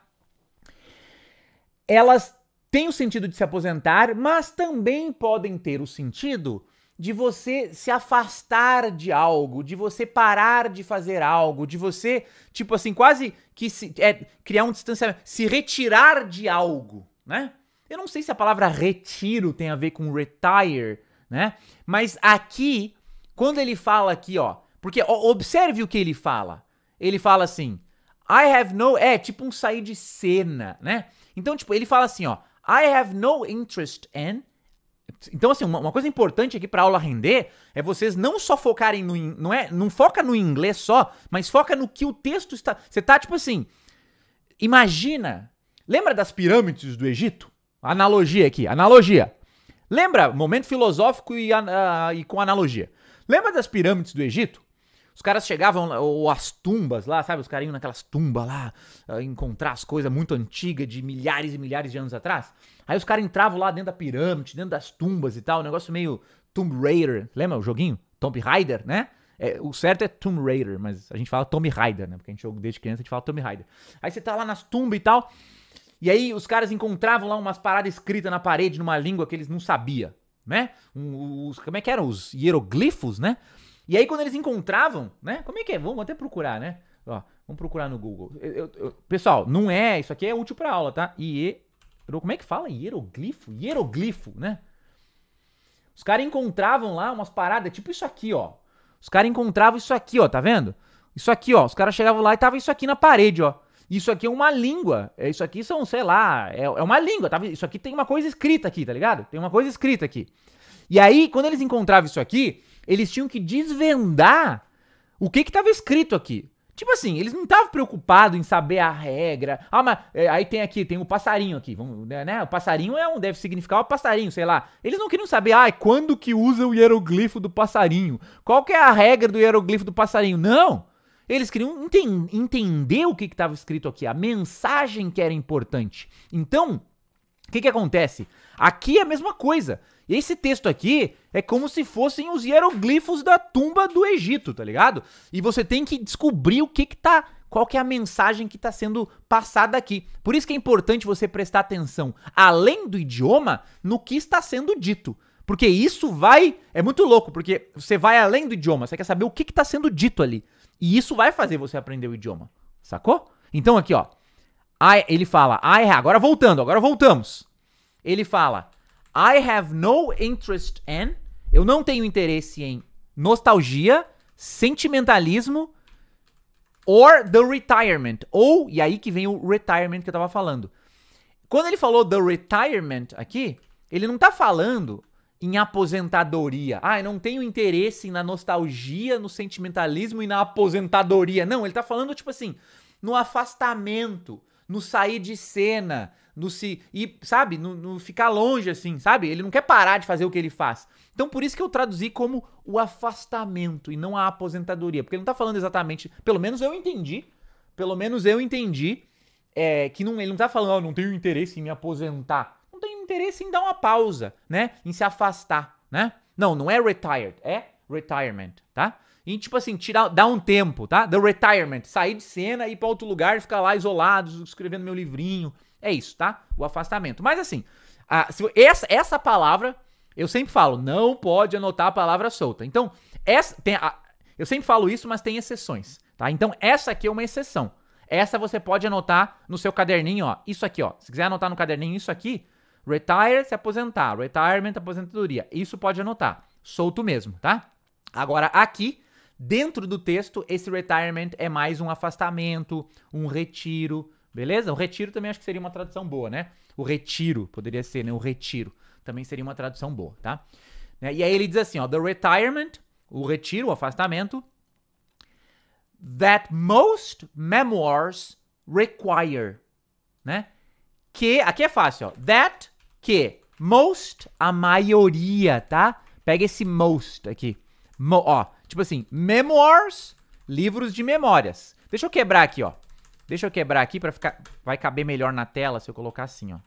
Elas tem o sentido de se aposentar, mas também podem ter o sentido de você se afastar de algo, de você parar de fazer algo, de você, tipo assim, quase que se, é, criar um distanciamento, se retirar de algo, né? Eu não sei se a palavra retiro tem a ver com retire, né? Mas aqui, quando ele fala aqui, ó, porque ó, observe o que ele fala. Ele fala assim: I have no, é tipo um sair de cena, né? Então, tipo, ele fala assim, ó, I have no interest in. Então, assim, uma, uma coisa importante aqui para aula render é vocês não só focarem no. Não, é, não foca no inglês só, mas foca no que o texto está. Você tá tipo assim. Imagina. Lembra das pirâmides do Egito? Analogia aqui, analogia. Lembra? Momento filosófico e, uh, e com analogia. Lembra das pirâmides do Egito? Os caras chegavam, ou as tumbas lá, sabe? Os caras iam naquelas tumbas lá, ah, encontrar as coisas muito antigas de milhares e milhares de anos atrás. Aí os caras entravam lá dentro da pirâmide, dentro das tumbas e tal, um negócio meio Tomb Raider. Lembra o joguinho? Tomb Raider, né? É, o certo é Tomb Raider, mas a gente fala Tomb Raider, né? Porque a gente jogou desde criança, a gente fala Tomb Raider. Aí você tá lá nas tumbas e tal. E aí os caras encontravam lá umas paradas escritas na parede numa língua que eles não sabiam, né? Os, como é que eram? Os hieroglifos, né? E aí, quando eles encontravam, né? Como é que é? Vamos até procurar, né? Ó, vamos procurar no Google. Eu, eu, eu, pessoal, não é. Isso aqui é útil pra aula, tá? Ie. Como é que fala? Hieroglifo? Hieroglifo, né? Os caras encontravam lá umas paradas, tipo isso aqui, ó. Os caras encontravam isso aqui, ó, tá vendo? Isso aqui, ó. Os caras chegavam lá e tava isso aqui na parede, ó. Isso aqui é uma língua. É, isso aqui são, sei lá, é, é uma língua. Tá? Isso aqui tem uma coisa escrita aqui, tá ligado? Tem uma coisa escrita aqui. E aí, quando eles encontravam isso aqui, eles tinham que desvendar o que estava escrito aqui. Tipo assim, eles não estavam preocupados em saber a regra. Ah, mas é, aí tem aqui, tem o passarinho aqui. Vamos, né, né? O passarinho é um, deve significar o passarinho, sei lá. Eles não queriam saber, ah, quando que usa o hieroglifo do passarinho? Qual que é a regra do hieroglifo do passarinho? Não! Eles queriam enten entender o que estava escrito aqui, a mensagem que era importante. Então, o que, que acontece? Aqui é a mesma coisa. E esse texto aqui é como se fossem os hieroglifos da tumba do Egito, tá ligado? E você tem que descobrir o que que tá, qual que é a mensagem que está sendo passada aqui. Por isso que é importante você prestar atenção, além do idioma, no que está sendo dito. Porque isso vai. É muito louco, porque você vai além do idioma, você quer saber o que está sendo dito ali. E isso vai fazer você aprender o idioma. Sacou? Então aqui, ó. I, ele fala, I, agora voltando, agora voltamos. Ele fala, I have no interest in. Eu não tenho interesse em nostalgia, sentimentalismo or the retirement. Ou, e aí que vem o retirement que eu tava falando. Quando ele falou the retirement aqui, ele não tá falando em aposentadoria. Ah, eu não tenho interesse na nostalgia, no sentimentalismo e na aposentadoria. Não, ele tá falando, tipo assim, no afastamento, no sair de cena, no se. E, sabe? No, no ficar longe, assim, sabe? Ele não quer parar de fazer o que ele faz. Então, por isso que eu traduzi como o afastamento e não a aposentadoria. Porque ele não tá falando exatamente. Pelo menos eu entendi. Pelo menos eu entendi. É, que não, ele não tá falando, oh, não tenho interesse em me aposentar. Não tenho interesse em dar uma pausa, né? Em se afastar, né? Não, não é retired, é retirement, tá? E tipo assim, tirar, dar um tempo, tá? The retirement, sair de cena, ir para outro lugar, ficar lá isolado, escrevendo meu livrinho, é isso, tá? O afastamento. Mas assim, a, se, essa, essa palavra, eu sempre falo, não pode anotar a palavra solta. Então, essa, a, eu sempre falo isso, mas tem exceções, tá? Então, essa aqui é uma exceção. Essa você pode anotar no seu caderninho, ó. Isso aqui, ó. Se quiser anotar no caderninho isso aqui, retire, se aposentar, retirement, aposentadoria. Isso pode anotar. Solto mesmo, tá? Agora, aqui, dentro do texto, esse retirement é mais um afastamento, um retiro, Beleza? O retiro também acho que seria uma tradução boa, né? O retiro poderia ser, né? O retiro também seria uma tradução boa, tá? Né? E aí ele diz assim, ó, the retirement, o retiro, o afastamento, that most memoirs require, né? Que, aqui é fácil, ó, that, que, most, a maioria, tá? Pega esse most aqui, Mo, ó, tipo assim, memoirs, livros de memórias. Deixa eu quebrar aqui, ó. Deixa eu quebrar aqui pra ficar... Vai caber melhor na tela se eu colocar assim, ó.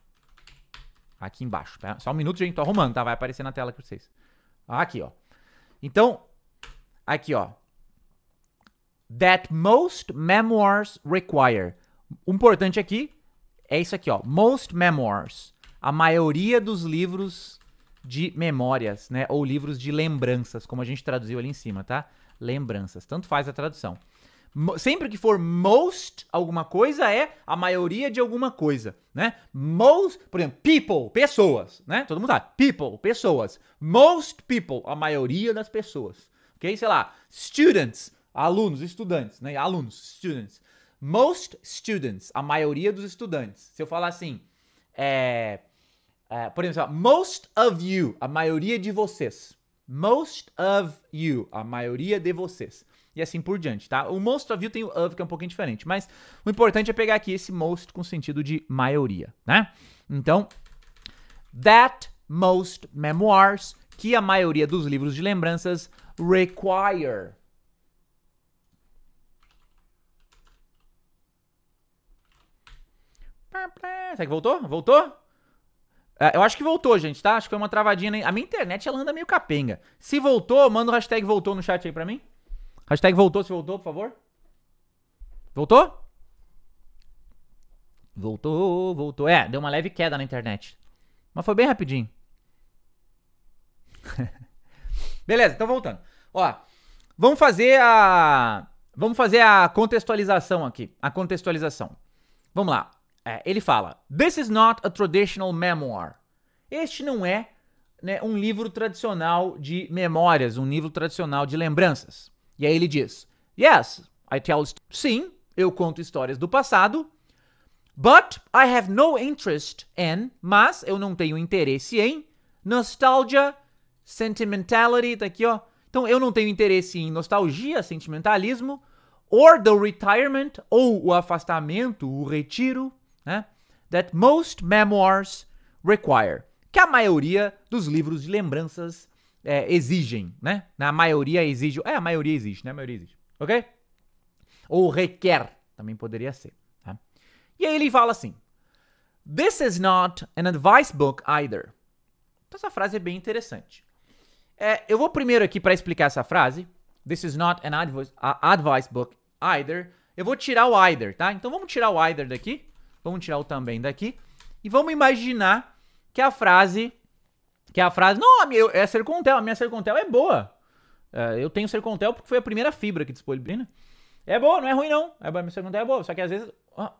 Aqui embaixo. Tá? Só um minuto, gente. Tô arrumando, tá? Vai aparecer na tela aqui pra vocês. Aqui, ó. Então, aqui, ó. That most memoirs require. O importante aqui é isso aqui, ó. Most memoirs. A maioria dos livros de memórias, né? Ou livros de lembranças, como a gente traduziu ali em cima, tá? Lembranças. Tanto faz a tradução. Sempre que for most alguma coisa é a maioria de alguma coisa, né? Most, por exemplo, people, pessoas, né? Todo mundo sabe. People, pessoas. Most people, a maioria das pessoas. OK? Sei lá, students, alunos, estudantes, né? Alunos, students. Most students, a maioria dos estudantes. Se eu falar assim, é, é, por exemplo, most of you, a maioria de vocês. Most of you, a maioria de vocês e assim por diante, tá? O most of you tem o of, que é um pouquinho diferente, mas o importante é pegar aqui esse most com sentido de maioria, né? Então, that most memoirs, que a maioria dos livros de lembranças require. Será que voltou? Voltou? É, eu acho que voltou, gente, tá? Acho que foi uma travadinha. Né? A minha internet, ela anda meio capenga. Se voltou, manda o um hashtag voltou no chat aí pra mim. Hashtag voltou, se voltou, por favor. Voltou? Voltou, voltou. É, deu uma leve queda na internet. Mas foi bem rapidinho. Beleza, então voltando. Ó, vamos fazer a. Vamos fazer a contextualização aqui. A contextualização. Vamos lá. É, ele fala: This is not a traditional memoir. Este não é né, um livro tradicional de memórias, um livro tradicional de lembranças. E aí ele diz: Yes, I tell sim, eu conto histórias do passado. But I have no interest in, mas eu não tenho interesse em nostalgia, sentimentality, tá aqui, ó. Então eu não tenho interesse em nostalgia, sentimentalismo, or the retirement, ou o afastamento, o retiro, né? That most memoirs require, que é a maioria dos livros de lembranças é, exigem, né? Na maioria exige. É, a maioria exige, né? A maioria exige. Ok? Ou requer, também poderia ser. Tá? E aí ele fala assim: This is not an advice book either. Então essa frase é bem interessante. É, eu vou primeiro aqui para explicar essa frase. This is not an advice, advice book either. Eu vou tirar o either, tá? Então vamos tirar o either daqui. Vamos tirar o também daqui. E vamos imaginar que a frase que é a frase, não, a minha, é é Sercontel, a minha Sercontel é boa. É, eu tenho Sercontel porque foi a primeira fibra que disponibiliza. Né? É boa, não é ruim não. É a minha Sercontel é boa, só que às vezes... Ó.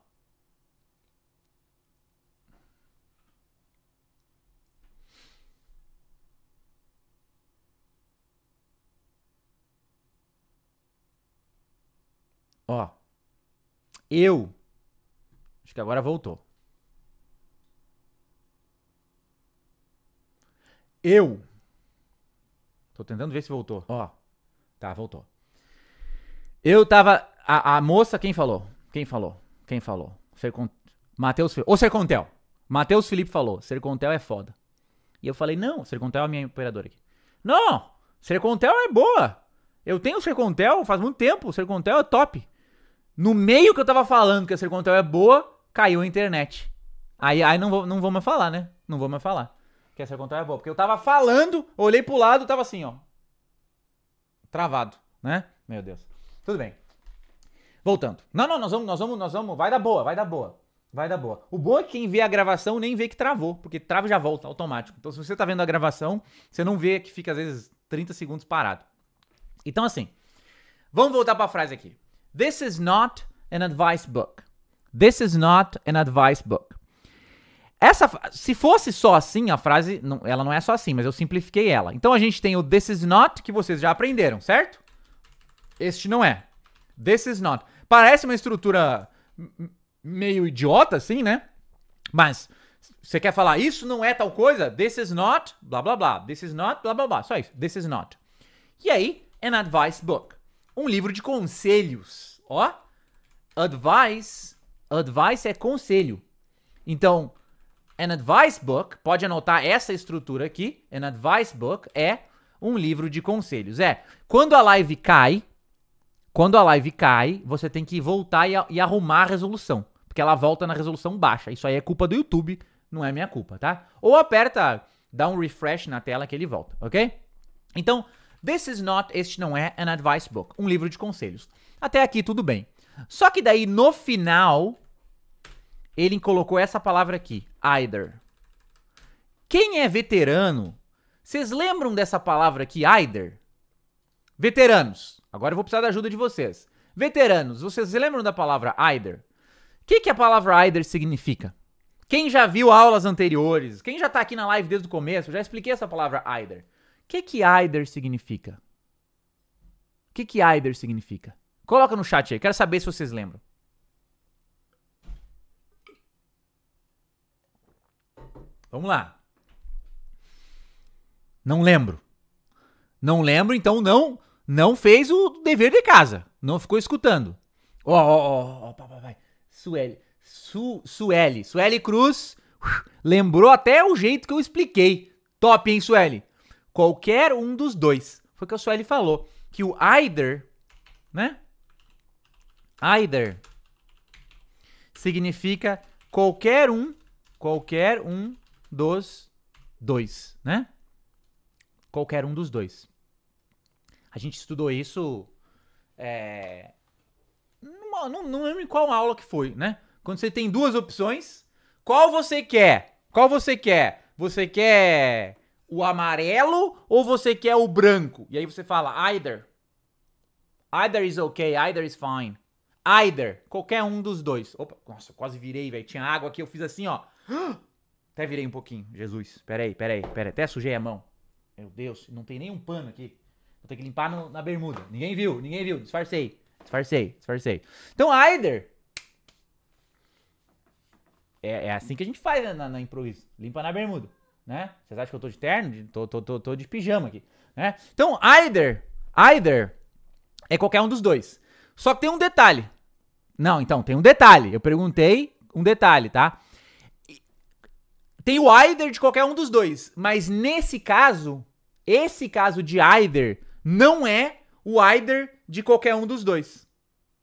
Ó. Eu. Acho que agora voltou. Eu. Tô tentando ver se voltou. Ó. Tá, voltou. Eu tava. A, a moça, quem falou? Quem falou? Quem falou? Sercont... Matheus. Ou Sercontel. Matheus Felipe falou: Sercontel é foda. E eu falei: Não, Sercontel é a minha operadora aqui. Não! Sercontel é boa! Eu tenho Sercontel faz muito tempo. Sercontel é top. No meio que eu tava falando que a Sercontel é boa, caiu a internet. Aí, aí não, vou, não vou mais falar, né? Não vou mais falar. Que essa ao é boa. Porque eu tava falando, olhei pro lado, tava assim, ó. Travado, né? Meu Deus. Tudo bem. Voltando. Não, não, nós vamos, nós vamos, nós vamos. Vai dar boa, vai dar boa. Vai dar boa. O bom é que quem vê a gravação nem vê que travou, porque trava e já volta automático. Então, se você tá vendo a gravação, você não vê que fica às vezes 30 segundos parado. Então, assim, vamos voltar para a frase aqui. This is not an advice book. This is not an advice book. Essa, se fosse só assim, a frase, não, ela não é só assim, mas eu simplifiquei ela. Então a gente tem o this is not, que vocês já aprenderam, certo? Este não é. This is not. Parece uma estrutura meio idiota, assim, né? Mas você quer falar isso não é tal coisa? This is not, blá blá blá. This is not, blá blá blá. Só isso. This is not. E aí, an advice book. Um livro de conselhos. Ó. Advice. Advice é conselho. Então, An advice book, pode anotar essa estrutura aqui. An advice book é um livro de conselhos. É, quando a live cai, quando a live cai, você tem que voltar e, e arrumar a resolução. Porque ela volta na resolução baixa. Isso aí é culpa do YouTube, não é minha culpa, tá? Ou aperta, dá um refresh na tela que ele volta, ok? Então, this is not, este não é an advice book, um livro de conselhos. Até aqui tudo bem. Só que daí no final ele colocou essa palavra aqui, either. Quem é veterano? Vocês lembram dessa palavra aqui, either? Veteranos. Agora eu vou precisar da ajuda de vocês. Veteranos, vocês lembram da palavra either? O que, que a palavra either significa? Quem já viu aulas anteriores, quem já tá aqui na live desde o começo, eu já expliquei essa palavra either. O que, que either significa? O que, que either significa? Coloca no chat aí, quero saber se vocês lembram. Vamos lá. Não lembro. Não lembro, então não não fez o dever de casa. Não ficou escutando. Ó, ó, ó, papai. Sueli. Su, Sueli. Sueli Cruz lembrou até o jeito que eu expliquei. Top, hein, Sueli? Qualquer um dos dois. Foi o que a Sueli falou. Que o either, né? Either significa qualquer um, qualquer um dos dois, né? Qualquer um dos dois. A gente estudou isso. É, numa, não, não lembro em qual aula que foi, né? Quando você tem duas opções, qual você quer? Qual você quer? Você quer o amarelo ou você quer o branco? E aí você fala either. Either is okay, either is fine. Either, qualquer um dos dois. Opa, nossa, eu quase virei, velho. Tinha água aqui, eu fiz assim, ó. Até virei um pouquinho. Jesus, peraí, peraí, peraí. Até sujei a mão. Meu Deus, não tem nenhum pano aqui. Vou ter que limpar no, na bermuda. Ninguém viu, ninguém viu. Disfarcei, disfarcei, disfarcei. Então, Aider. É, é assim que a gente faz né, na, na improviso. Limpa na bermuda, né? Vocês acham que eu tô de terno? De, tô, tô, tô, tô de pijama aqui, né? Então, Aider, Aider é qualquer um dos dois. Só que tem um detalhe. Não, então, tem um detalhe. Eu perguntei um detalhe, tá? Tem o either de qualquer um dos dois, mas nesse caso, esse caso de either não é o either de qualquer um dos dois.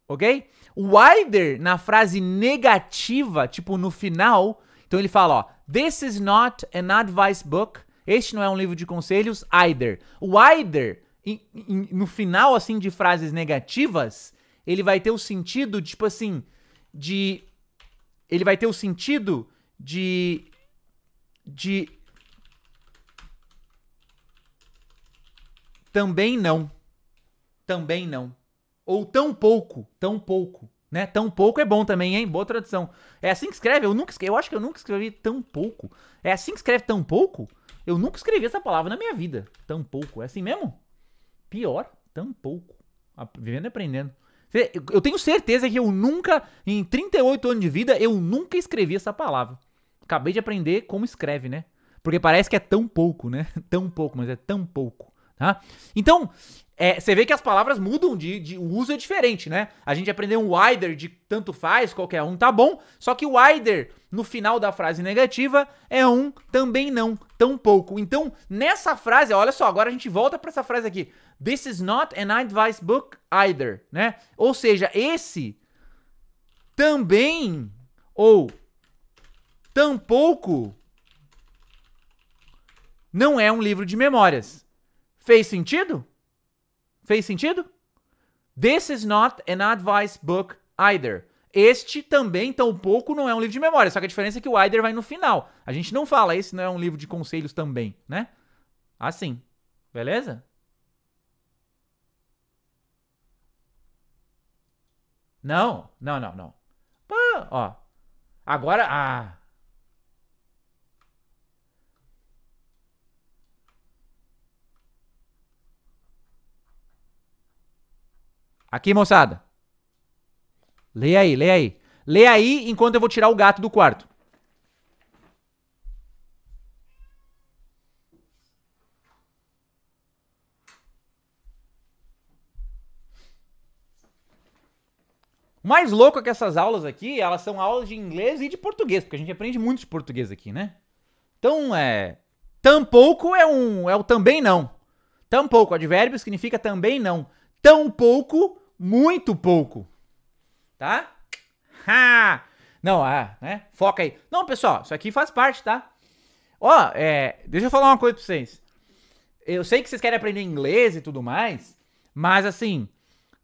OK? O either na frase negativa, tipo no final, então ele fala, ó, this is not an advice book. Este não é um livro de conselhos either. O either in, in, no final assim de frases negativas, ele vai ter o sentido tipo assim de ele vai ter o sentido de de também não. Também não. Ou tão pouco, tão pouco, né? Tão pouco é bom também, hein? Boa tradução. É assim que escreve? Eu nunca eu acho que eu nunca escrevi tão pouco. É assim que escreve tão pouco? Eu nunca escrevi essa palavra na minha vida. Tão pouco. É assim mesmo? Pior, tão pouco. Vivendo e aprendendo. Eu tenho certeza que eu nunca, em 38 anos de vida, eu nunca escrevi essa palavra acabei de aprender como escreve, né? Porque parece que é tão pouco, né? Tão pouco, mas é tão pouco, tá? Então, é, você vê que as palavras mudam de, de, O uso é diferente, né? A gente aprendeu um wider de tanto faz, qualquer um tá bom. Só que o wider, no final da frase negativa, é um também não, tão pouco. Então, nessa frase, olha só, agora a gente volta para essa frase aqui. This is not an advice book either, né? Ou seja, esse também ou Tampouco não é um livro de memórias. Fez sentido? Fez sentido? This is not an advice book either. Este também, tampouco, não é um livro de memória. Só que a diferença é que o either vai no final. A gente não fala, esse não é um livro de conselhos também, né? Assim. Beleza? Não, não, não, não. Pô, ó. Agora, ah. Aqui, moçada. Leia aí, leia aí. Leia aí enquanto eu vou tirar o gato do quarto. O mais louco é que essas aulas aqui, elas são aulas de inglês e de português, porque a gente aprende muito de português aqui, né? Então, é. Tampouco é um. É o também não. Tampouco. Advérbio significa também não. Tampouco muito pouco. Tá? Ha! Não, ah, né? Foca aí. Não, pessoal, isso aqui faz parte, tá? Ó, é, deixa eu falar uma coisa pra vocês. Eu sei que vocês querem aprender inglês e tudo mais, mas assim,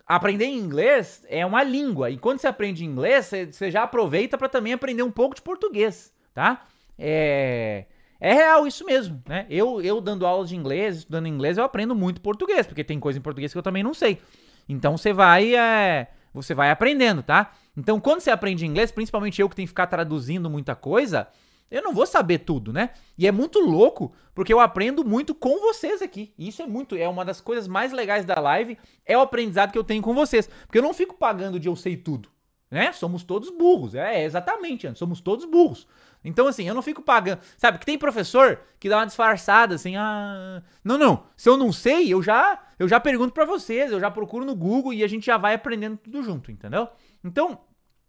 aprender inglês é uma língua. E quando você aprende inglês, você, já aproveita para também aprender um pouco de português, tá? É, é real isso mesmo, né? Eu, eu dando aula de inglês, estudando inglês, eu aprendo muito português, porque tem coisa em português que eu também não sei. Então você vai, é, você vai aprendendo, tá? Então quando você aprende inglês, principalmente eu que tenho que ficar traduzindo muita coisa, eu não vou saber tudo, né? E é muito louco, porque eu aprendo muito com vocês aqui. isso é muito, é uma das coisas mais legais da live, é o aprendizado que eu tenho com vocês. Porque eu não fico pagando de eu sei tudo, né? Somos todos burros, é, é exatamente, somos todos burros. Então, assim, eu não fico pagando. Sabe, que tem professor que dá uma disfarçada, assim, ah. Não, não. Se eu não sei, eu já, eu já pergunto para vocês, eu já procuro no Google e a gente já vai aprendendo tudo junto, entendeu? Então.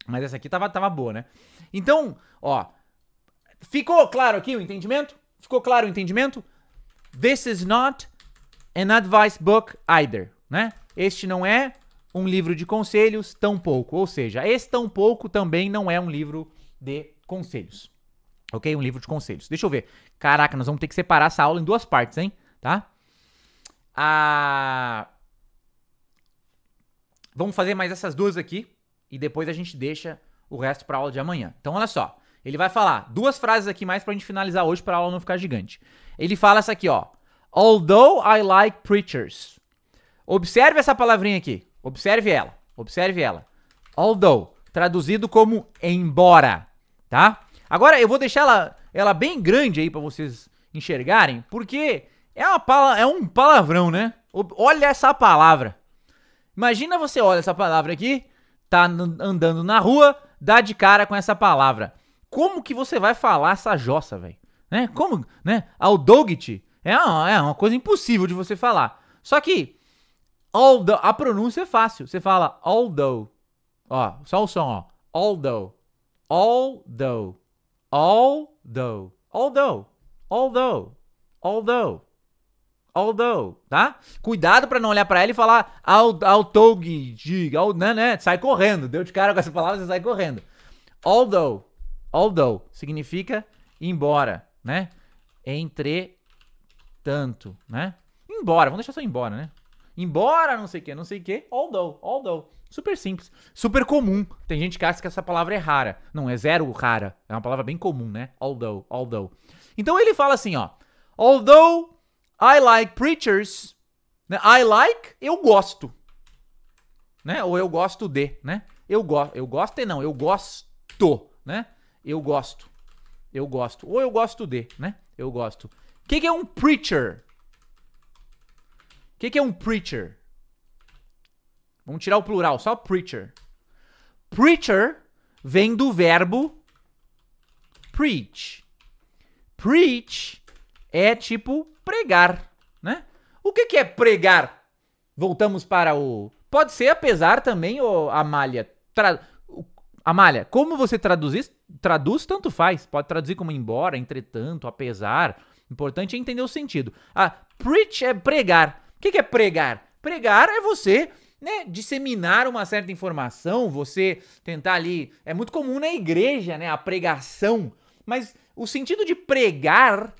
Mas essa aqui tava, tava boa, né? Então, ó. Ficou claro aqui o entendimento? Ficou claro o entendimento? This is not an advice book either, né? Este não é um livro de conselhos, tampouco. Ou seja, esse tampouco também não é um livro de conselhos. Ok? Um livro de conselhos. Deixa eu ver. Caraca, nós vamos ter que separar essa aula em duas partes, hein? Tá? Ah... Vamos fazer mais essas duas aqui e depois a gente deixa o resto para aula de amanhã. Então, olha só. Ele vai falar duas frases aqui mais pra gente finalizar hoje para a aula não ficar gigante. Ele fala essa aqui, ó. Although I like preachers. Observe essa palavrinha aqui. Observe ela. Observe ela. Although, traduzido como embora, tá? Agora eu vou deixar ela, ela bem grande aí para vocês enxergarem, porque é, uma, é um palavrão, né? Olha essa palavra. Imagina você olha essa palavra aqui, tá andando na rua, dá de cara com essa palavra. Como que você vai falar essa jossa, velho? Né? Como, né? Aldogit é uma, é uma coisa impossível de você falar. Só que although, a pronúncia é fácil. Você fala although. Ó, só o som, ó. Although. Although although, although, although, although, although, tá? Cuidado para não olhar para ela e falar although, diga, né, né? Sai correndo, deu de cara com essa palavra, você sai correndo. Although, although significa embora, né? Entretanto, né? Embora, vamos deixar só embora, né? embora não sei o que, não sei o que, although, although. Super simples, super comum. Tem gente que acha que essa palavra é rara. Não, é zero rara. É uma palavra bem comum, né? Although, although. Então ele fala assim, ó. Although I like preachers. Né? I like, eu gosto. Né? Ou eu gosto de, né? Eu, go eu gosto e não, eu gosto, né? Eu gosto. Eu gosto. Ou eu gosto de, né? Eu gosto. O que, que é um preacher? que, que é um preacher? Vamos tirar o plural, só preacher. Preacher vem do verbo preach. Preach é tipo pregar, né? O que, que é pregar? Voltamos para o. Pode ser, apesar também, oh, Amália. Tra... Amália, como você traduz isso traduz, tanto faz. Pode traduzir como embora, entretanto, apesar. Importante é entender o sentido. Ah, preach é pregar. O que, que é pregar? Pregar é você né, disseminar uma certa informação, você tentar ali. É muito comum na igreja, né? A pregação. Mas o sentido de pregar.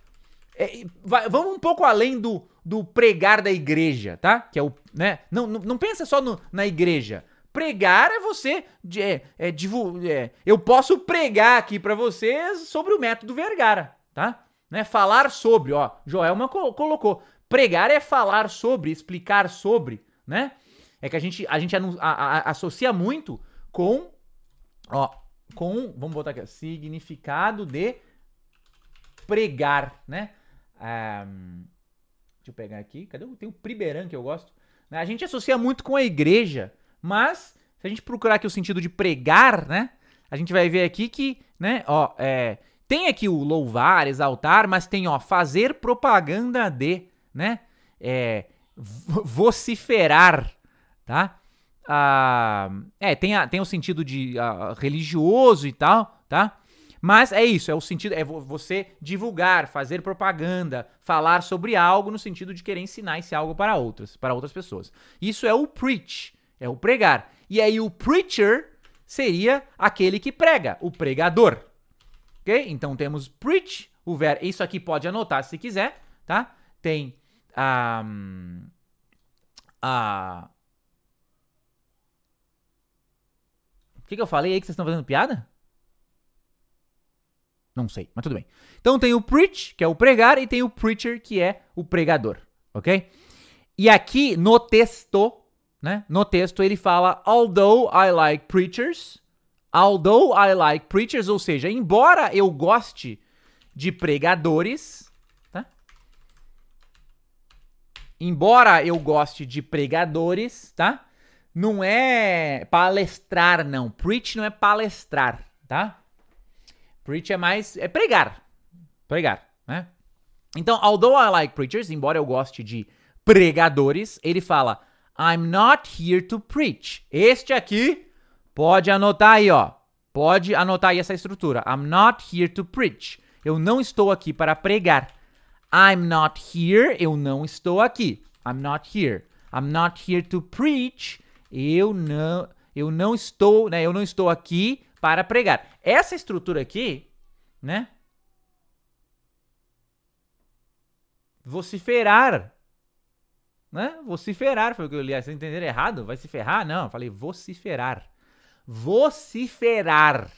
É, vai, vamos um pouco além do, do pregar da igreja, tá? Que é o. Né, não, não, não pensa só no, na igreja. Pregar é você. É, é, divulgar, é eu posso pregar aqui para vocês sobre o método Vergara, tá? Né, falar sobre, ó, Joelma co colocou. Pregar é falar sobre, explicar sobre, né? É que a gente, a gente a, a, associa muito com, ó, com, vamos botar aqui, significado de pregar, né? Um, ah, deixa eu pegar aqui, cadê? Tem o primeirão que eu gosto. Né? A gente associa muito com a igreja, mas se a gente procurar aqui o sentido de pregar, né? A gente vai ver aqui que, né, ó, é, tem aqui o louvar, exaltar, mas tem, ó, fazer propaganda de, né? É, vociferar, tá? Ah, é, tem, a, tem o sentido de a, ah, religioso e tal, tá? Mas é isso, é o sentido, é você divulgar, fazer propaganda, falar sobre algo no sentido de querer ensinar esse algo para outras, para outras pessoas. Isso é o preach, é o pregar. E aí o preacher seria aquele que prega, o pregador. OK? Então temos preach, o ver isso aqui pode anotar se quiser, tá? Tem a, a O que, que eu falei aí que vocês estão fazendo piada? Não sei, mas tudo bem. Então tem o preach, que é o pregar, e tem o preacher, que é o pregador, ok? E aqui no texto, né? No texto ele fala, although I like preachers, although I like preachers, ou seja, embora eu goste de pregadores, Embora eu goste de pregadores, tá? Não é palestrar, não. Preach não é palestrar, tá? Preach é mais. é pregar. Pregar, né? Então, although I like preachers, embora eu goste de pregadores, ele fala: I'm not here to preach. Este aqui, pode anotar aí, ó. Pode anotar aí essa estrutura. I'm not here to preach. Eu não estou aqui para pregar. I'm not here, eu não estou aqui. I'm not here. I'm not here to preach. Eu não, eu não estou, né? Eu não estou aqui para pregar. Essa estrutura aqui, né? Vociferar. Né? Vociferar foi o que eu li. Vocês entenderam errado? Vai se ferrar? Não, eu falei vociferar. Vociferar.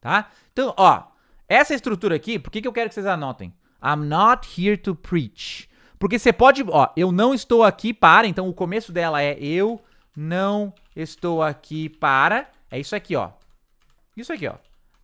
Tá? Então, ó, essa estrutura aqui, por que, que eu quero que vocês anotem? I'm not here to preach. Porque você pode, ó, eu não estou aqui para, então o começo dela é eu não estou aqui para. É isso aqui, ó. Isso aqui, ó.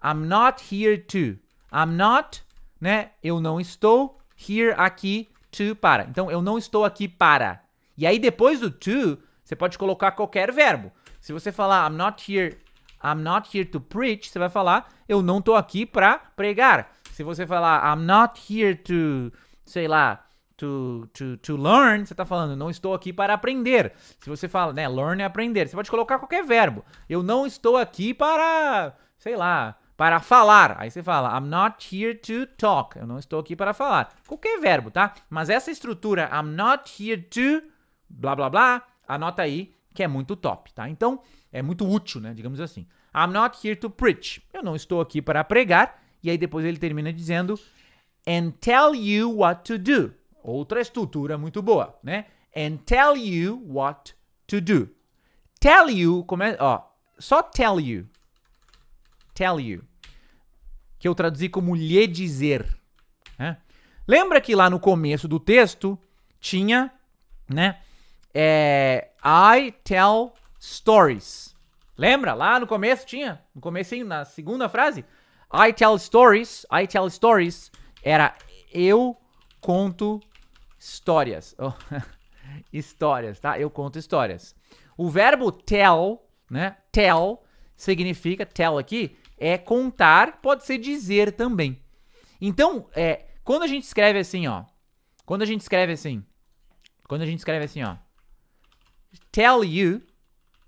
I'm not here to. I'm not, né? Eu não estou here aqui to para. Então eu não estou aqui para. E aí depois do to, você pode colocar qualquer verbo. Se você falar I'm not here, I'm not here to preach, você vai falar eu não estou aqui para pregar. Se você falar I'm not here to, sei lá, to, to, to learn, você tá falando não estou aqui para aprender. Se você fala, né, learn é aprender, você pode colocar qualquer verbo. Eu não estou aqui para, sei lá, para falar. Aí você fala I'm not here to talk. Eu não estou aqui para falar. Qualquer verbo, tá? Mas essa estrutura I'm not here to blá blá blá, anota aí que é muito top, tá? Então, é muito útil, né, digamos assim. I'm not here to preach. Eu não estou aqui para pregar. E aí depois ele termina dizendo and tell you what to do. Outra estrutura muito boa, né? And tell you what to do. Tell you, come, ó, só tell you. Tell you. Que eu traduzi como lhe dizer. Né? Lembra que lá no começo do texto tinha, né? É, I tell stories. Lembra? Lá no começo tinha, no comecinho, na segunda frase, I tell stories. I tell stories era eu conto histórias. Oh, histórias, tá? Eu conto histórias. O verbo tell, né? Tell significa, tell aqui, é contar, pode ser dizer também. Então, é, quando a gente escreve assim, ó. Quando a gente escreve assim. Quando a gente escreve assim, ó. Tell you.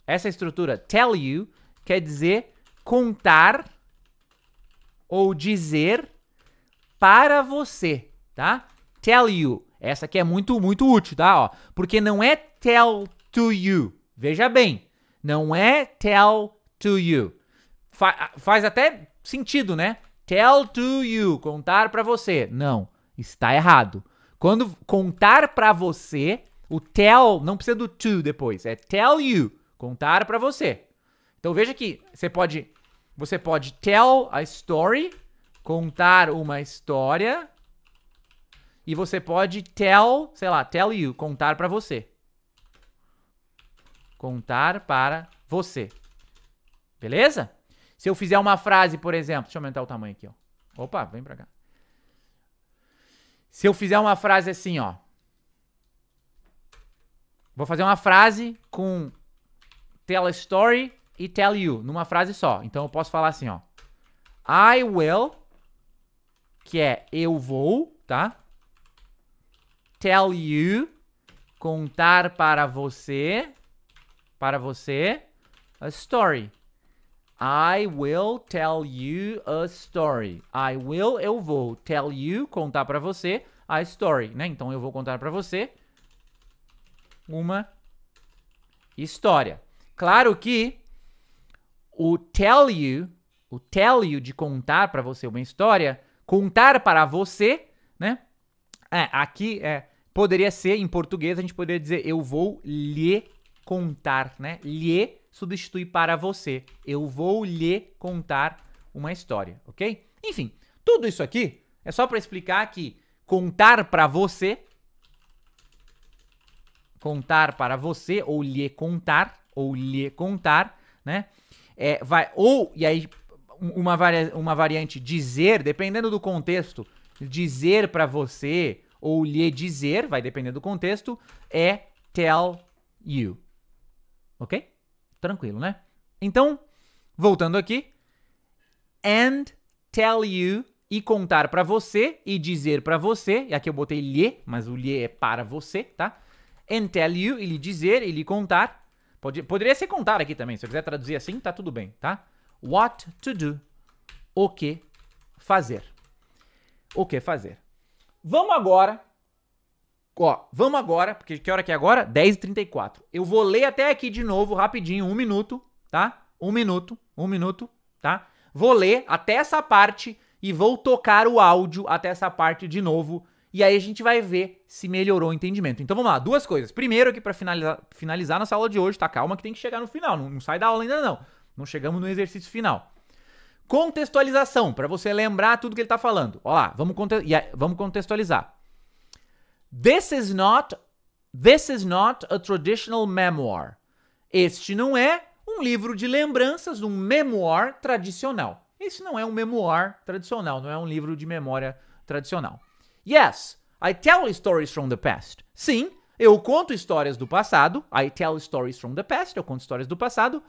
Essa é estrutura, tell you, quer dizer contar ou dizer para você, tá? Tell you. Essa aqui é muito, muito útil, tá? Ó, porque não é tell to you. Veja bem, não é tell to you. Fa ah, faz até sentido, né? Tell to you, contar para você. Não, está errado. Quando contar para você, o tell não precisa do to depois, é tell you, contar para você. Então veja que você pode você pode tell a story, contar uma história. E você pode tell, sei lá, tell you, contar para você. Contar para você. Beleza? Se eu fizer uma frase, por exemplo, deixa eu aumentar o tamanho aqui, ó. Opa, vem pra cá. Se eu fizer uma frase assim, ó. Vou fazer uma frase com tell a story, e tell you, numa frase só. Então eu posso falar assim, ó. I will, que é eu vou, tá? Tell you, contar para você, para você, a story. I will tell you a story. I will, eu vou. Tell you, contar para você, a story, né? Então eu vou contar para você uma história. Claro que o tell you, o tell you de contar para você uma história, contar para você, né? É, aqui é, poderia ser em português, a gente poderia dizer eu vou lhe contar, né? Lhe substitui para você. Eu vou lhe contar uma história, ok? Enfim, tudo isso aqui é só para explicar que contar para você contar para você ou lhe contar ou lhe contar, né? é, vai ou e aí uma, varia, uma variante dizer, dependendo do contexto, dizer para você ou lhe dizer, vai depender do contexto, é tell you. OK? Tranquilo, né? Então, voltando aqui, and tell you e contar para você e dizer para você, e aqui eu botei lhe, mas o lhe é para você, tá? And tell you, e lhe dizer, e lhe contar, poderia ser contar aqui também. Se eu quiser traduzir assim, tá tudo bem, tá? What to do. O que fazer. O que fazer. Vamos agora. Ó, vamos agora, porque que hora que é agora? 10h34. Eu vou ler até aqui de novo, rapidinho, um minuto, tá? Um minuto, um minuto, tá? Vou ler até essa parte e vou tocar o áudio até essa parte de novo e aí a gente vai ver se melhorou o entendimento. Então vamos lá, duas coisas. Primeiro aqui para finalizar, finalizar nossa aula de hoje, tá? Calma que tem que chegar no final, não, não sai da aula ainda não. Não chegamos no exercício final. Contextualização, para você lembrar tudo que ele tá falando. Olha lá, vamos, conte vamos contextualizar. This is not This is not a traditional memoir. Este não é um livro de lembranças, um memoir tradicional. Esse não é um memoir tradicional, não é um livro de memória tradicional. Yes, I tell stories from the past. Sim, eu conto histórias do passado. I tell stories from the past. Eu conto histórias do passado.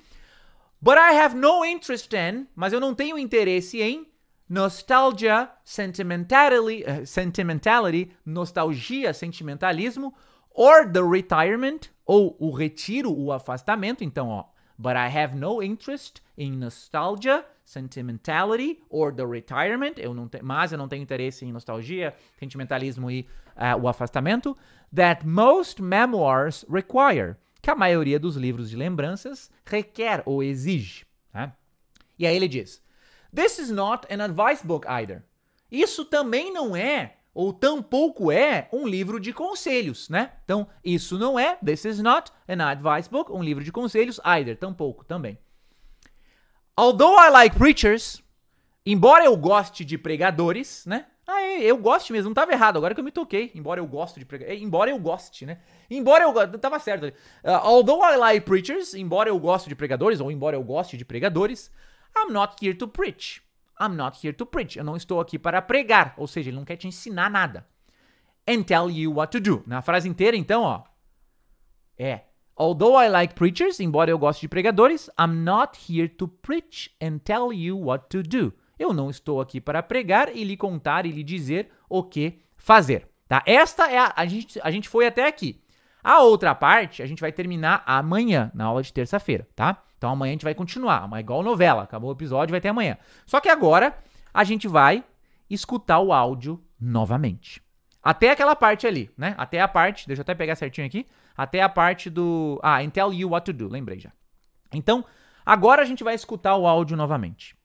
But I have no interest in, mas eu não tenho interesse em nostalgia, sentimentality, uh, eh, sentimentality nostalgia, sentimentalismo, or the retirement, ou o retiro, o afastamento. Então, ó, but I have no interest in nostalgia, sentimentality or the retirement. Eu não te, mas eu não tenho interesse em nostalgia, sentimentalismo e uh, o afastamento. That most memoirs require. Que a maioria dos livros de lembranças requer ou exige. Tá? E aí ele diz: This is not an advice book either. Isso também não é ou tampouco é um livro de conselhos, né? Então, isso não é, this is not an advice book, um livro de conselhos, either, tampouco também. Although I like preachers, embora eu goste de pregadores, né? Ah, é, eu gosto mesmo, não estava errado, agora que eu me toquei. Embora eu goste de pregadores, é, Embora eu goste, né? Embora eu goste. Tava certo ali. Uh, although I like preachers, embora eu goste de pregadores, ou embora eu goste de pregadores, I'm not here to preach. I'm not here to preach. Eu não estou aqui para pregar. Ou seja, ele não quer te ensinar nada. And tell you what to do. Na frase inteira, então, ó. É. Although I like preachers, embora eu goste de pregadores, I'm not here to preach and tell you what to do. Eu não estou aqui para pregar e lhe contar e lhe dizer o que fazer. Tá? Esta é a. A gente, a gente foi até aqui. A outra parte a gente vai terminar amanhã, na aula de terça-feira, tá? Então amanhã a gente vai continuar, mas igual novela, acabou o episódio, vai ter amanhã. Só que agora a gente vai escutar o áudio novamente. Até aquela parte ali, né? Até a parte, deixa eu até pegar certinho aqui, até a parte do ah, and tell you what to do, lembrei já. Então, agora a gente vai escutar o áudio novamente.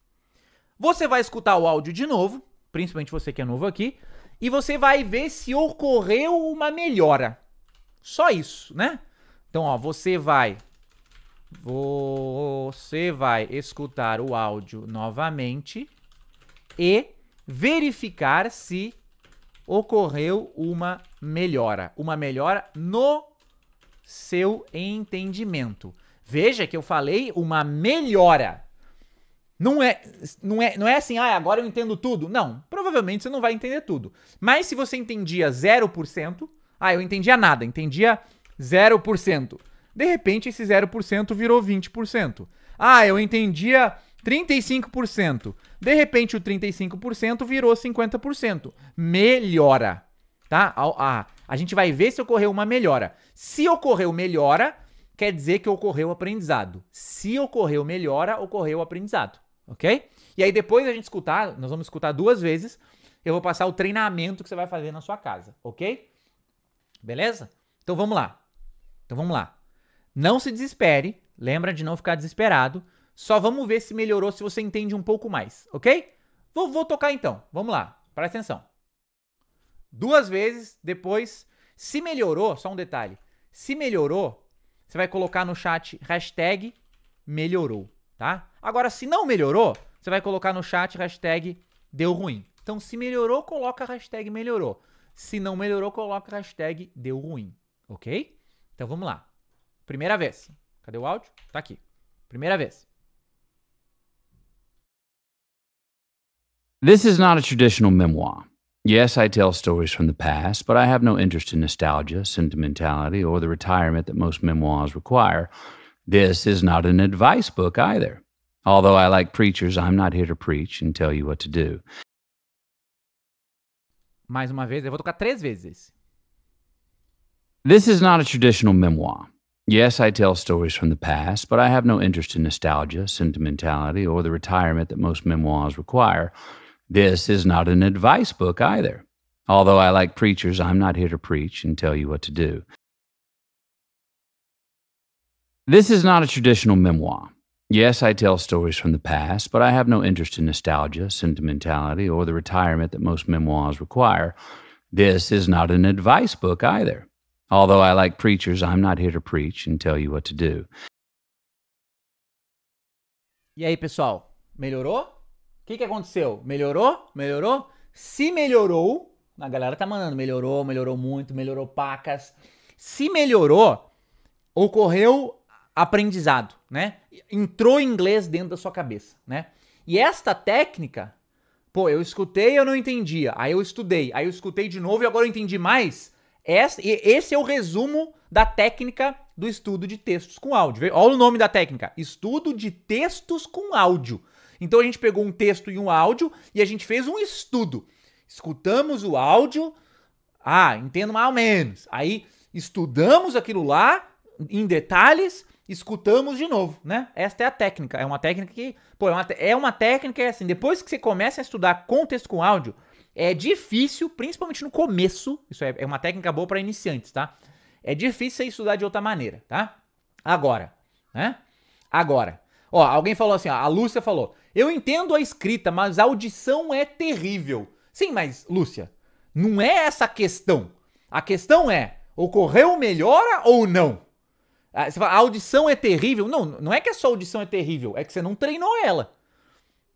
Você vai escutar o áudio de novo, principalmente você que é novo aqui, e você vai ver se ocorreu uma melhora. Só isso, né? Então, ó, você vai você vai escutar o áudio novamente e verificar se ocorreu uma melhora, uma melhora no seu entendimento. Veja que eu falei uma melhora. Não é, não é, não é assim, ah, agora eu entendo tudo. Não, provavelmente você não vai entender tudo. Mas se você entendia 0%, ah, eu entendia nada, entendia 0%. De repente, esse 0% virou 20%. Ah, eu entendia 35%. De repente, o 35% virou 50%. Melhora, tá? A, a, a gente vai ver se ocorreu uma melhora. Se ocorreu melhora, quer dizer que ocorreu aprendizado. Se ocorreu melhora, ocorreu aprendizado, ok? E aí depois a gente escutar, nós vamos escutar duas vezes, eu vou passar o treinamento que você vai fazer na sua casa, ok? Beleza? Então vamos lá. Então vamos lá. Não se desespere, lembra de não ficar desesperado. Só vamos ver se melhorou, se você entende um pouco mais, ok? Vou, vou tocar então, vamos lá, presta atenção. Duas vezes, depois, se melhorou, só um detalhe, se melhorou, você vai colocar no chat hashtag melhorou, tá? Agora, se não melhorou, você vai colocar no chat hashtag deu ruim. Então, se melhorou, coloca hashtag melhorou. Se não melhorou, coloca hashtag deu ruim, ok? Então, vamos lá. Primeira vez. Cadê o áudio? Tá aqui. Primeira vez. This is not a traditional memoir. Yes, I tell stories from the past, but I have no interest in nostalgia, sentimentality, or the retirement that most memoirs require. This is not an advice book either. Although I like preachers, I'm not here to preach and tell you what to do. Mais uma vez, eu vou tocar três vezes. This is not a traditional memoir. Yes, I tell stories from the past, but I have no interest in nostalgia, sentimentality, or the retirement that most memoirs require. This is not an advice book either. Although I like preachers, I'm not here to preach and tell you what to do. This is not a traditional memoir. Yes, I tell stories from the past, but I have no interest in nostalgia, sentimentality, or the retirement that most memoirs require. This is not an advice book either. Although I like preachers, I'm not here to preach and tell you what to do. E aí, pessoal? Melhorou? O que, que aconteceu? Melhorou? Melhorou? Se melhorou, a galera tá mandando, melhorou, melhorou muito, melhorou pacas. Se melhorou, ocorreu aprendizado, né? Entrou inglês dentro da sua cabeça, né? E esta técnica, pô, eu escutei e eu não entendia. Aí eu estudei, aí eu escutei de novo e agora eu entendi mais. Esse é o resumo da técnica do estudo de textos com áudio. Olha o nome da técnica: estudo de textos com áudio. Então a gente pegou um texto e um áudio e a gente fez um estudo. Escutamos o áudio, ah, entendo mais ou menos. Aí estudamos aquilo lá em detalhes, escutamos de novo, né? Esta é a técnica. É uma técnica que, pô, é uma, é uma técnica assim, depois que você começa a estudar com texto com áudio, é difícil, principalmente no começo, isso é, é uma técnica boa para iniciantes, tá? É difícil você estudar de outra maneira, tá? Agora, né? Agora. Ó, alguém falou assim, ó, a Lúcia falou: "Eu entendo a escrita, mas a audição é terrível". Sim, mas Lúcia, não é essa a questão. A questão é: ocorreu melhora ou não? Ah, você fala, a audição é terrível. Não, não é que a sua audição é terrível, é que você não treinou ela.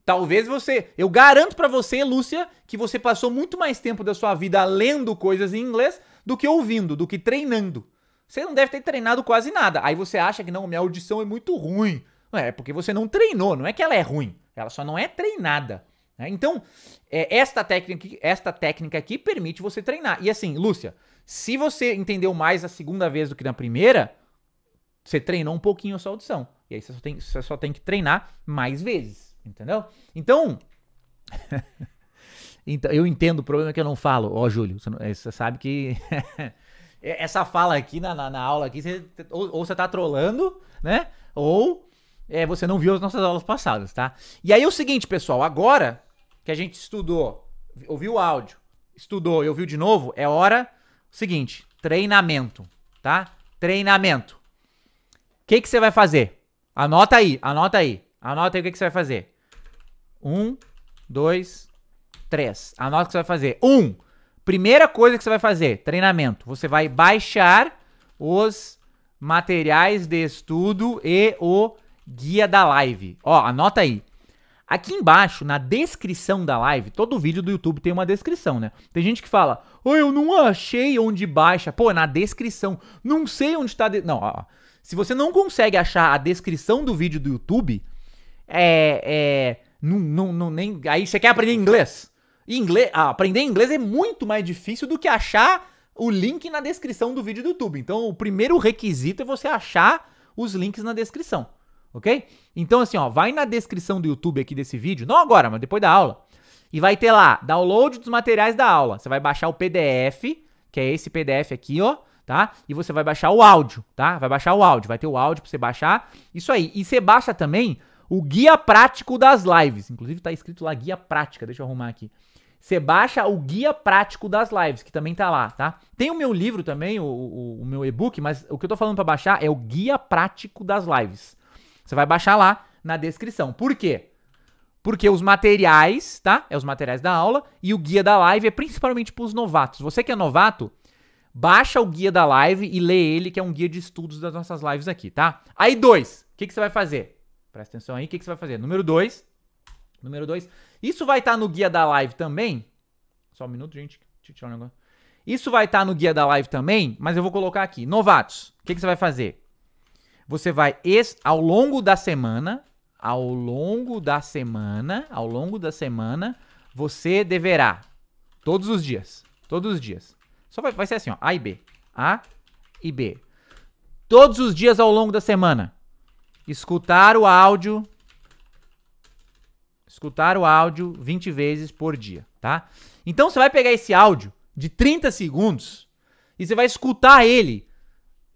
Talvez você, eu garanto para você, Lúcia, que você passou muito mais tempo da sua vida lendo coisas em inglês do que ouvindo, do que treinando. Você não deve ter treinado quase nada. Aí você acha que não, minha audição é muito ruim. Não é porque você não treinou, não é que ela é ruim, ela só não é treinada. Né? Então, é, esta, técnica, esta técnica aqui permite você treinar. E assim, Lúcia, se você entendeu mais a segunda vez do que na primeira, você treinou um pouquinho a sua audição. E aí você só tem, você só tem que treinar mais vezes. Entendeu? Então. então, eu entendo o problema é que eu não falo. Ó, oh, Júlio, você, não, é, você sabe que. É, essa fala aqui na, na, na aula aqui, você, ou, ou, você tá trolando, né? Ou é, você não viu as nossas aulas passadas, tá? E aí é o seguinte, pessoal, agora que a gente estudou, ouviu o áudio, estudou e ouviu de novo, é hora seguinte, treinamento, tá? Treinamento. O que, que você vai fazer? Anota aí, anota aí, anota aí o que, que você vai fazer. Um, dois, três. Anota o que você vai fazer. Um, primeira coisa que você vai fazer, treinamento. Você vai baixar os materiais de estudo e o guia da live. Ó, anota aí. Aqui embaixo, na descrição da live, todo vídeo do YouTube tem uma descrição, né? Tem gente que fala, oh, eu não achei onde baixa. Pô, na descrição. Não sei onde tá. De... Não, ó. Se você não consegue achar a descrição do vídeo do YouTube, é, é, não, não, não, nem. Aí você quer aprender inglês. inglês ah, aprender inglês é muito mais difícil do que achar o link na descrição do vídeo do YouTube. Então, o primeiro requisito é você achar os links na descrição, ok? Então, assim, ó, vai na descrição do YouTube aqui desse vídeo, não agora, mas depois da aula, e vai ter lá, download dos materiais da aula. Você vai baixar o PDF, que é esse PDF aqui, ó, tá? E você vai baixar o áudio, tá? Vai baixar o áudio, vai ter o áudio pra você baixar, isso aí. E você baixa também o guia prático das lives. Inclusive tá escrito lá guia prática, deixa eu arrumar aqui. Você baixa o guia prático das lives, que também tá lá, tá? Tem o meu livro também, o, o, o meu e-book, mas o que eu tô falando para baixar é o guia prático das lives. Você vai baixar lá na descrição. Por quê? Porque os materiais, tá? É os materiais da aula e o guia da live é principalmente para os novatos. Você que é novato, baixa o guia da live e lê ele, que é um guia de estudos das nossas lives aqui, tá? Aí dois, o que, que você vai fazer? Presta atenção aí, o que, que você vai fazer? Número 2. Número 2. Isso vai estar tá no guia da live também. Só um minuto, gente. Deixa eu tirar um negócio. Isso vai estar tá no guia da live também, mas eu vou colocar aqui. Novatos, o que, que você vai fazer? Você vai, ao longo da semana, ao longo da semana, ao longo da semana, você deverá, todos os dias, todos os dias. Só vai, vai ser assim, ó, A e B. A e B. Todos os dias ao longo da semana, escutar o áudio escutar o áudio 20 vezes por dia, tá? Então você vai pegar esse áudio de 30 segundos e você vai escutar ele.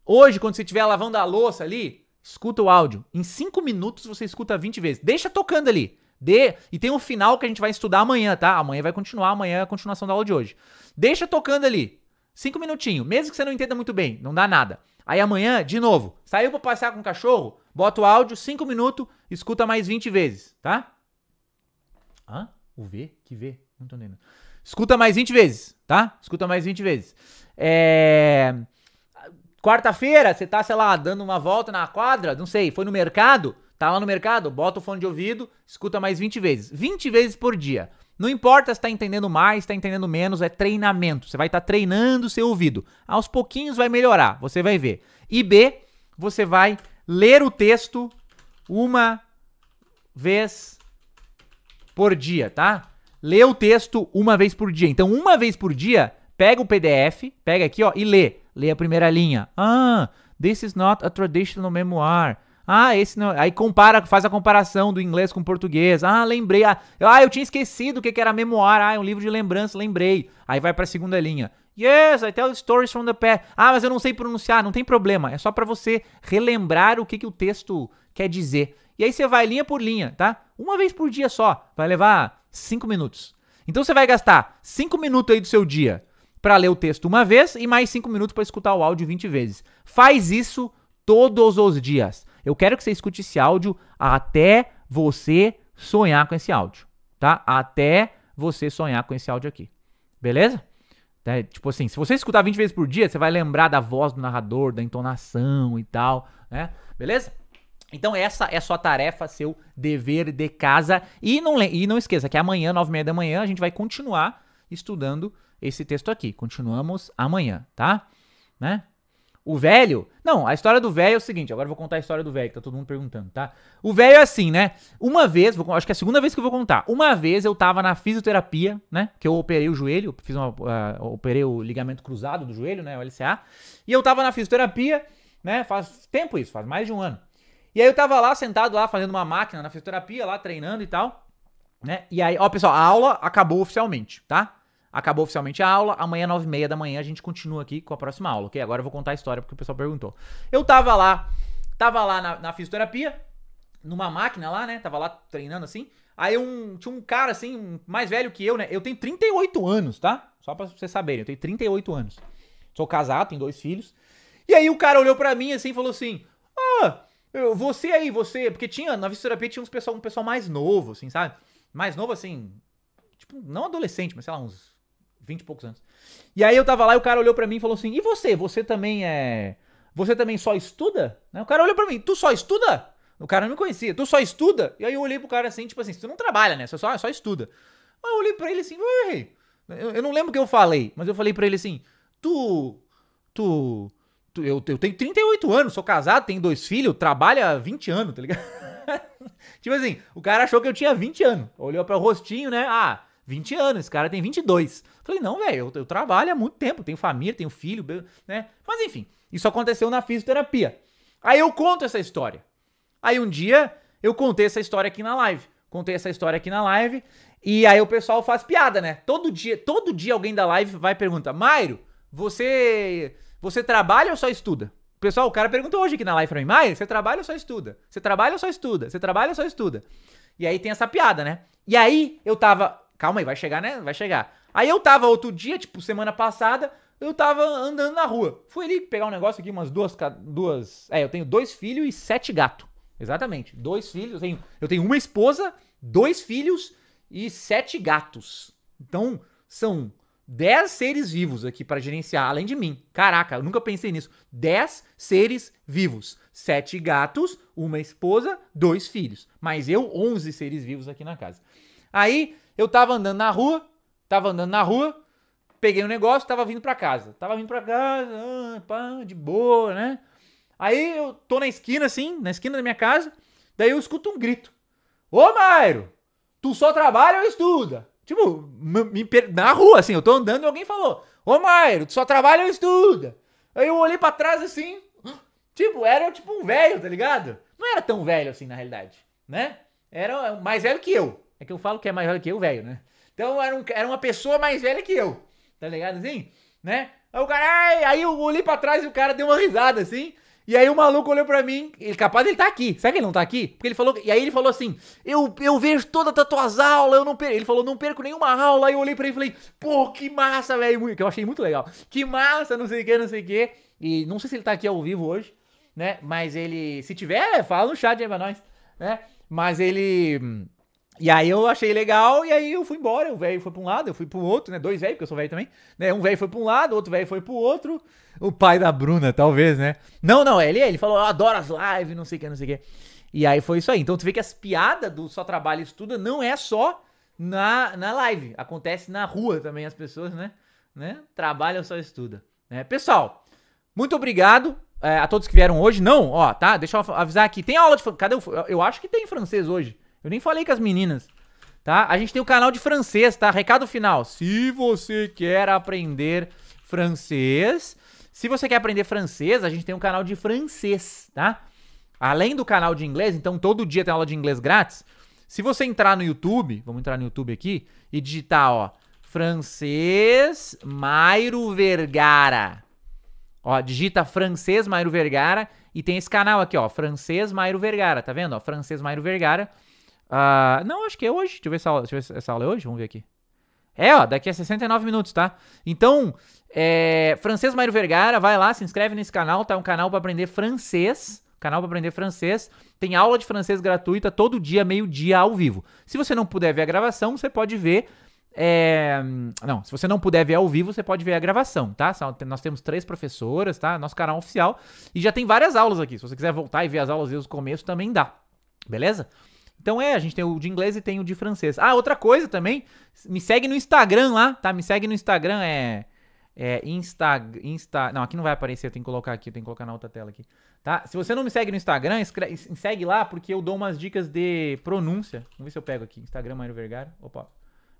Hoje, quando você estiver lavando a louça ali, escuta o áudio. Em 5 minutos você escuta 20 vezes. Deixa tocando ali. Dê, e tem um final que a gente vai estudar amanhã, tá? Amanhã vai continuar, amanhã é a continuação da aula de hoje. Deixa tocando ali. 5 minutinhos, mesmo que você não entenda muito bem, não dá nada. Aí amanhã, de novo, saiu para passear com o cachorro, bota o áudio, 5 minutos, escuta mais 20 vezes, tá? Hã? O V? Que V? Não tô entendendo. Escuta mais 20 vezes, tá? Escuta mais 20 vezes. É... Quarta-feira, você tá, sei lá, dando uma volta na quadra, não sei, foi no mercado, tá lá no mercado, bota o fone de ouvido, escuta mais 20 vezes. 20 vezes por dia. Não importa se está entendendo mais, está entendendo menos, é treinamento. Você vai estar tá treinando seu ouvido. Aos pouquinhos vai melhorar, você vai ver. E B, você vai ler o texto uma vez por dia, tá? Lê o texto uma vez por dia. Então, uma vez por dia, pega o PDF, pega aqui, ó, e lê. Lê a primeira linha. Ah, this is not a traditional memoir. Ah, esse não. Aí compara, faz a comparação do inglês com o português. Ah, lembrei. Ah, eu ah, tinha esquecido o que era memoir. Ah, é um livro de lembrança, lembrei. Aí vai pra segunda linha. Yes, I tell stories from the past. Ah, mas eu não sei pronunciar, não tem problema. É só para você relembrar o que, que o texto quer dizer. E aí você vai linha por linha, tá? Uma vez por dia só. Vai levar 5 minutos. Então você vai gastar 5 minutos aí do seu dia para ler o texto uma vez e mais 5 minutos para escutar o áudio 20 vezes. Faz isso todos os dias. Eu quero que você escute esse áudio até você sonhar com esse áudio, tá? Até você sonhar com esse áudio aqui. Beleza? É, tipo assim, se você escutar 20 vezes por dia, você vai lembrar da voz do narrador, da entonação e tal, né? Beleza? Então essa é sua tarefa, seu dever de casa. E não, e não esqueça que amanhã, 9h30 da manhã, a gente vai continuar estudando esse texto aqui. Continuamos amanhã, tá? Né? O velho? Não, a história do velho é o seguinte, agora eu vou contar a história do velho, que tá todo mundo perguntando, tá? O velho é assim, né? Uma vez, vou, acho que é a segunda vez que eu vou contar. Uma vez eu tava na fisioterapia, né? Que eu operei o joelho, fiz uma, uh, operei o ligamento cruzado do joelho, né? O LCA. E eu tava na fisioterapia, né? Faz tempo isso, faz mais de um ano. E aí eu tava lá, sentado lá, fazendo uma máquina na fisioterapia, lá treinando e tal, né? E aí, ó, pessoal, a aula acabou oficialmente, tá? Acabou oficialmente a aula. Amanhã, 9 e meia da manhã, a gente continua aqui com a próxima aula, ok? Agora eu vou contar a história porque o pessoal perguntou. Eu tava lá, tava lá na, na fisioterapia, numa máquina lá, né? Tava lá treinando assim. Aí um, tinha um cara assim, mais velho que eu, né? Eu tenho 38 anos, tá? Só pra vocês saberem, eu tenho 38 anos. Sou casado, tenho dois filhos. E aí o cara olhou para mim assim e falou assim: Ah, você aí, você. Porque tinha, na fisioterapia tinha uns pessoal, um pessoal mais novo, assim, sabe? Mais novo assim. Tipo, não adolescente, mas sei lá, uns 20 e poucos anos. E aí eu tava lá e o cara olhou para mim e falou assim: "E você? Você também é você também só estuda?" Né? O cara olhou para mim: "Tu só estuda?" O cara não me conhecia. "Tu só estuda?" E aí eu olhei pro cara assim, tipo assim, tu não trabalha, né? Você só só estuda. Aí eu olhei para ele assim: "Ué, eu, eu não lembro o que eu falei, mas eu falei para ele assim: "Tu tu tu eu, eu tenho 38 anos, sou casado, tenho dois filhos, trabalho há 20 anos, tá ligado?" tipo assim, o cara achou que eu tinha 20 anos. Olhou para o rostinho, né? Ah, 20 anos, esse cara tem 22. Falei, não, velho, eu, eu, trabalho há muito tempo, tenho família, tenho filho, né? Mas enfim, isso aconteceu na fisioterapia. Aí eu conto essa história. Aí um dia eu contei essa história aqui na live. Contei essa história aqui na live e aí o pessoal faz piada, né? Todo dia, todo dia alguém da live vai perguntar: "Mairo, você você trabalha ou só estuda?" Pessoal, o cara perguntou hoje aqui na live pra mim: "Mairo, você trabalha ou só estuda? Você trabalha ou só estuda? Você trabalha ou só estuda?" E aí tem essa piada, né? E aí eu tava Calma aí, vai chegar, né? Vai chegar. Aí eu tava outro dia, tipo, semana passada, eu tava andando na rua. Fui ali pegar um negócio aqui, umas duas. duas é, eu tenho dois filhos e sete gatos. Exatamente. Dois filhos. Eu tenho, eu tenho uma esposa, dois filhos e sete gatos. Então, são dez seres vivos aqui para gerenciar, além de mim. Caraca, eu nunca pensei nisso. Dez seres vivos. sete gatos, uma esposa, dois filhos. Mas eu, onze seres vivos aqui na casa. Aí eu tava andando na rua, tava andando na rua, peguei um negócio, tava vindo pra casa. Tava vindo pra casa, ah, pá, de boa, né? Aí eu tô na esquina, assim, na esquina da minha casa, daí eu escuto um grito. Ô, Mairo, tu só trabalha ou estuda? Tipo, na rua, assim, eu tô andando e alguém falou, ô, Mairo, tu só trabalha ou estuda? Aí eu olhei pra trás, assim, tipo, era tipo um velho, tá ligado? Não era tão velho assim, na realidade, né? Era é, mais velho que eu. É que eu falo que é mais velho que eu, velho, né? Então era, um, era uma pessoa mais velha que eu, tá ligado assim? Né? Aí o cara, aí eu olhei pra trás e o cara deu uma risada assim. E aí o maluco olhou pra mim, ele, capaz ele tá aqui. Será que ele não tá aqui? Porque ele falou, e aí ele falou assim: "Eu, eu vejo todas as tuas aulas, eu não perco". Ele falou: "Não perco nenhuma aula". Aí eu olhei pra ele e falei: "Pô, que massa, velho". Que eu achei muito legal. Que massa, não sei o que, não sei o que. E não sei se ele tá aqui ao vivo hoje, né? Mas ele, se tiver, fala no chat aí pra nós, né? Mas ele e aí eu achei legal, e aí eu fui embora. O velho foi pra um lado, eu fui pro outro, né? Dois velhos, porque eu sou velho também. Né? Um velho foi pra um lado, outro velho foi pro outro. O pai da Bruna, talvez, né? Não, não, ele, ele falou, eu adoro as lives, não sei o que, não sei o que. E aí foi isso aí. Então tu vê que as piadas do Só Trabalha e Estuda não é só na, na live. Acontece na rua também, as pessoas, né? né? Trabalham só estuda. Né? Pessoal, muito obrigado é, a todos que vieram hoje. Não, ó, tá? Deixa eu avisar aqui. Tem aula de. Cadê o. Eu acho que tem francês hoje. Eu nem falei com as meninas, tá? A gente tem o canal de francês, tá? Recado final. Se você quer aprender francês, se você quer aprender francês, a gente tem um canal de francês, tá? Além do canal de inglês, então todo dia tem aula de inglês grátis. Se você entrar no YouTube, vamos entrar no YouTube aqui e digitar, ó, francês Mairo Vergara. Ó, digita francês Mairo Vergara e tem esse canal aqui, ó, francês Mairo Vergara, tá vendo? Ó, francês Mairo Vergara. Ah, não, acho que é hoje. Deixa eu ver essa aula, ver se essa aula é hoje. Vamos ver aqui. É, ó, daqui a 69 minutos, tá? Então, é, francês Mário Vergara, vai lá, se inscreve nesse canal, tá? É um canal para aprender francês, canal para aprender francês. Tem aula de francês gratuita todo dia, meio-dia, ao vivo. Se você não puder ver a gravação, você pode ver é, não, se você não puder ver ao vivo, você pode ver a gravação, tá? Nós temos três professoras, tá? Nosso canal oficial. E já tem várias aulas aqui. Se você quiser voltar e ver as aulas desde o começo, também dá. Beleza? Então é, a gente tem o de inglês e tem o de francês. Ah, outra coisa também, me segue no Instagram lá, tá? Me segue no Instagram, é. É Insta, Insta. Não, aqui não vai aparecer, eu tenho que colocar aqui, eu tenho que colocar na outra tela aqui. Tá? Se você não me segue no Instagram, escreve, segue lá, porque eu dou umas dicas de pronúncia. Vamos ver se eu pego aqui. Instagram Mairo Vergara. Opa.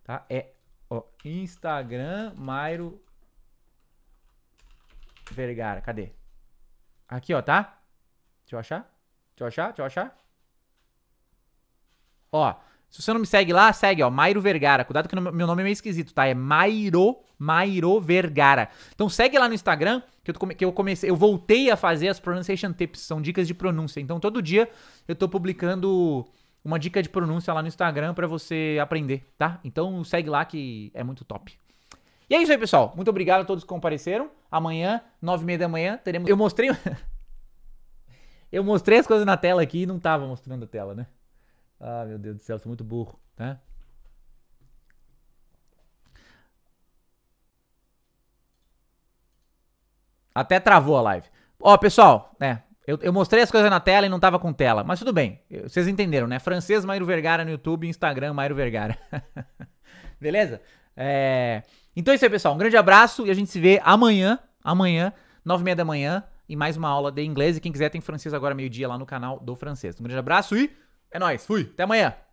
Tá? É. Ó, Instagram Mairo Vergara. Cadê? Aqui, ó, tá? Deixa eu achar. Deixa eu achar, deixa eu achar. Ó, se você não me segue lá, segue, ó, Mairo Vergara. Cuidado que meu nome é meio esquisito, tá? É Mairo, Mairo Vergara. Então segue lá no Instagram, que eu, que eu comecei, eu voltei a fazer as pronunciation tips, são dicas de pronúncia. Então todo dia eu tô publicando uma dica de pronúncia lá no Instagram para você aprender, tá? Então segue lá que é muito top. E é isso aí, pessoal. Muito obrigado a todos que compareceram. Amanhã, nove e meia da manhã, teremos... Eu mostrei... eu mostrei as coisas na tela aqui e não tava mostrando a tela, né? Ah, meu Deus do céu, sou muito burro, né? Até travou a live. Ó, oh, pessoal, né? Eu, eu, mostrei as coisas na tela e não tava com tela, mas tudo bem. vocês entenderam, né? Francês Mairo Vergara no YouTube, Instagram Mairo Vergara. Beleza? É... Então é isso aí, pessoal. Um grande abraço e a gente se vê amanhã, amanhã, nove e meia da manhã, em mais uma aula de inglês. E quem quiser tem francês agora meio-dia lá no canal do francês. Um grande abraço e é nóis, fui, até amanhã.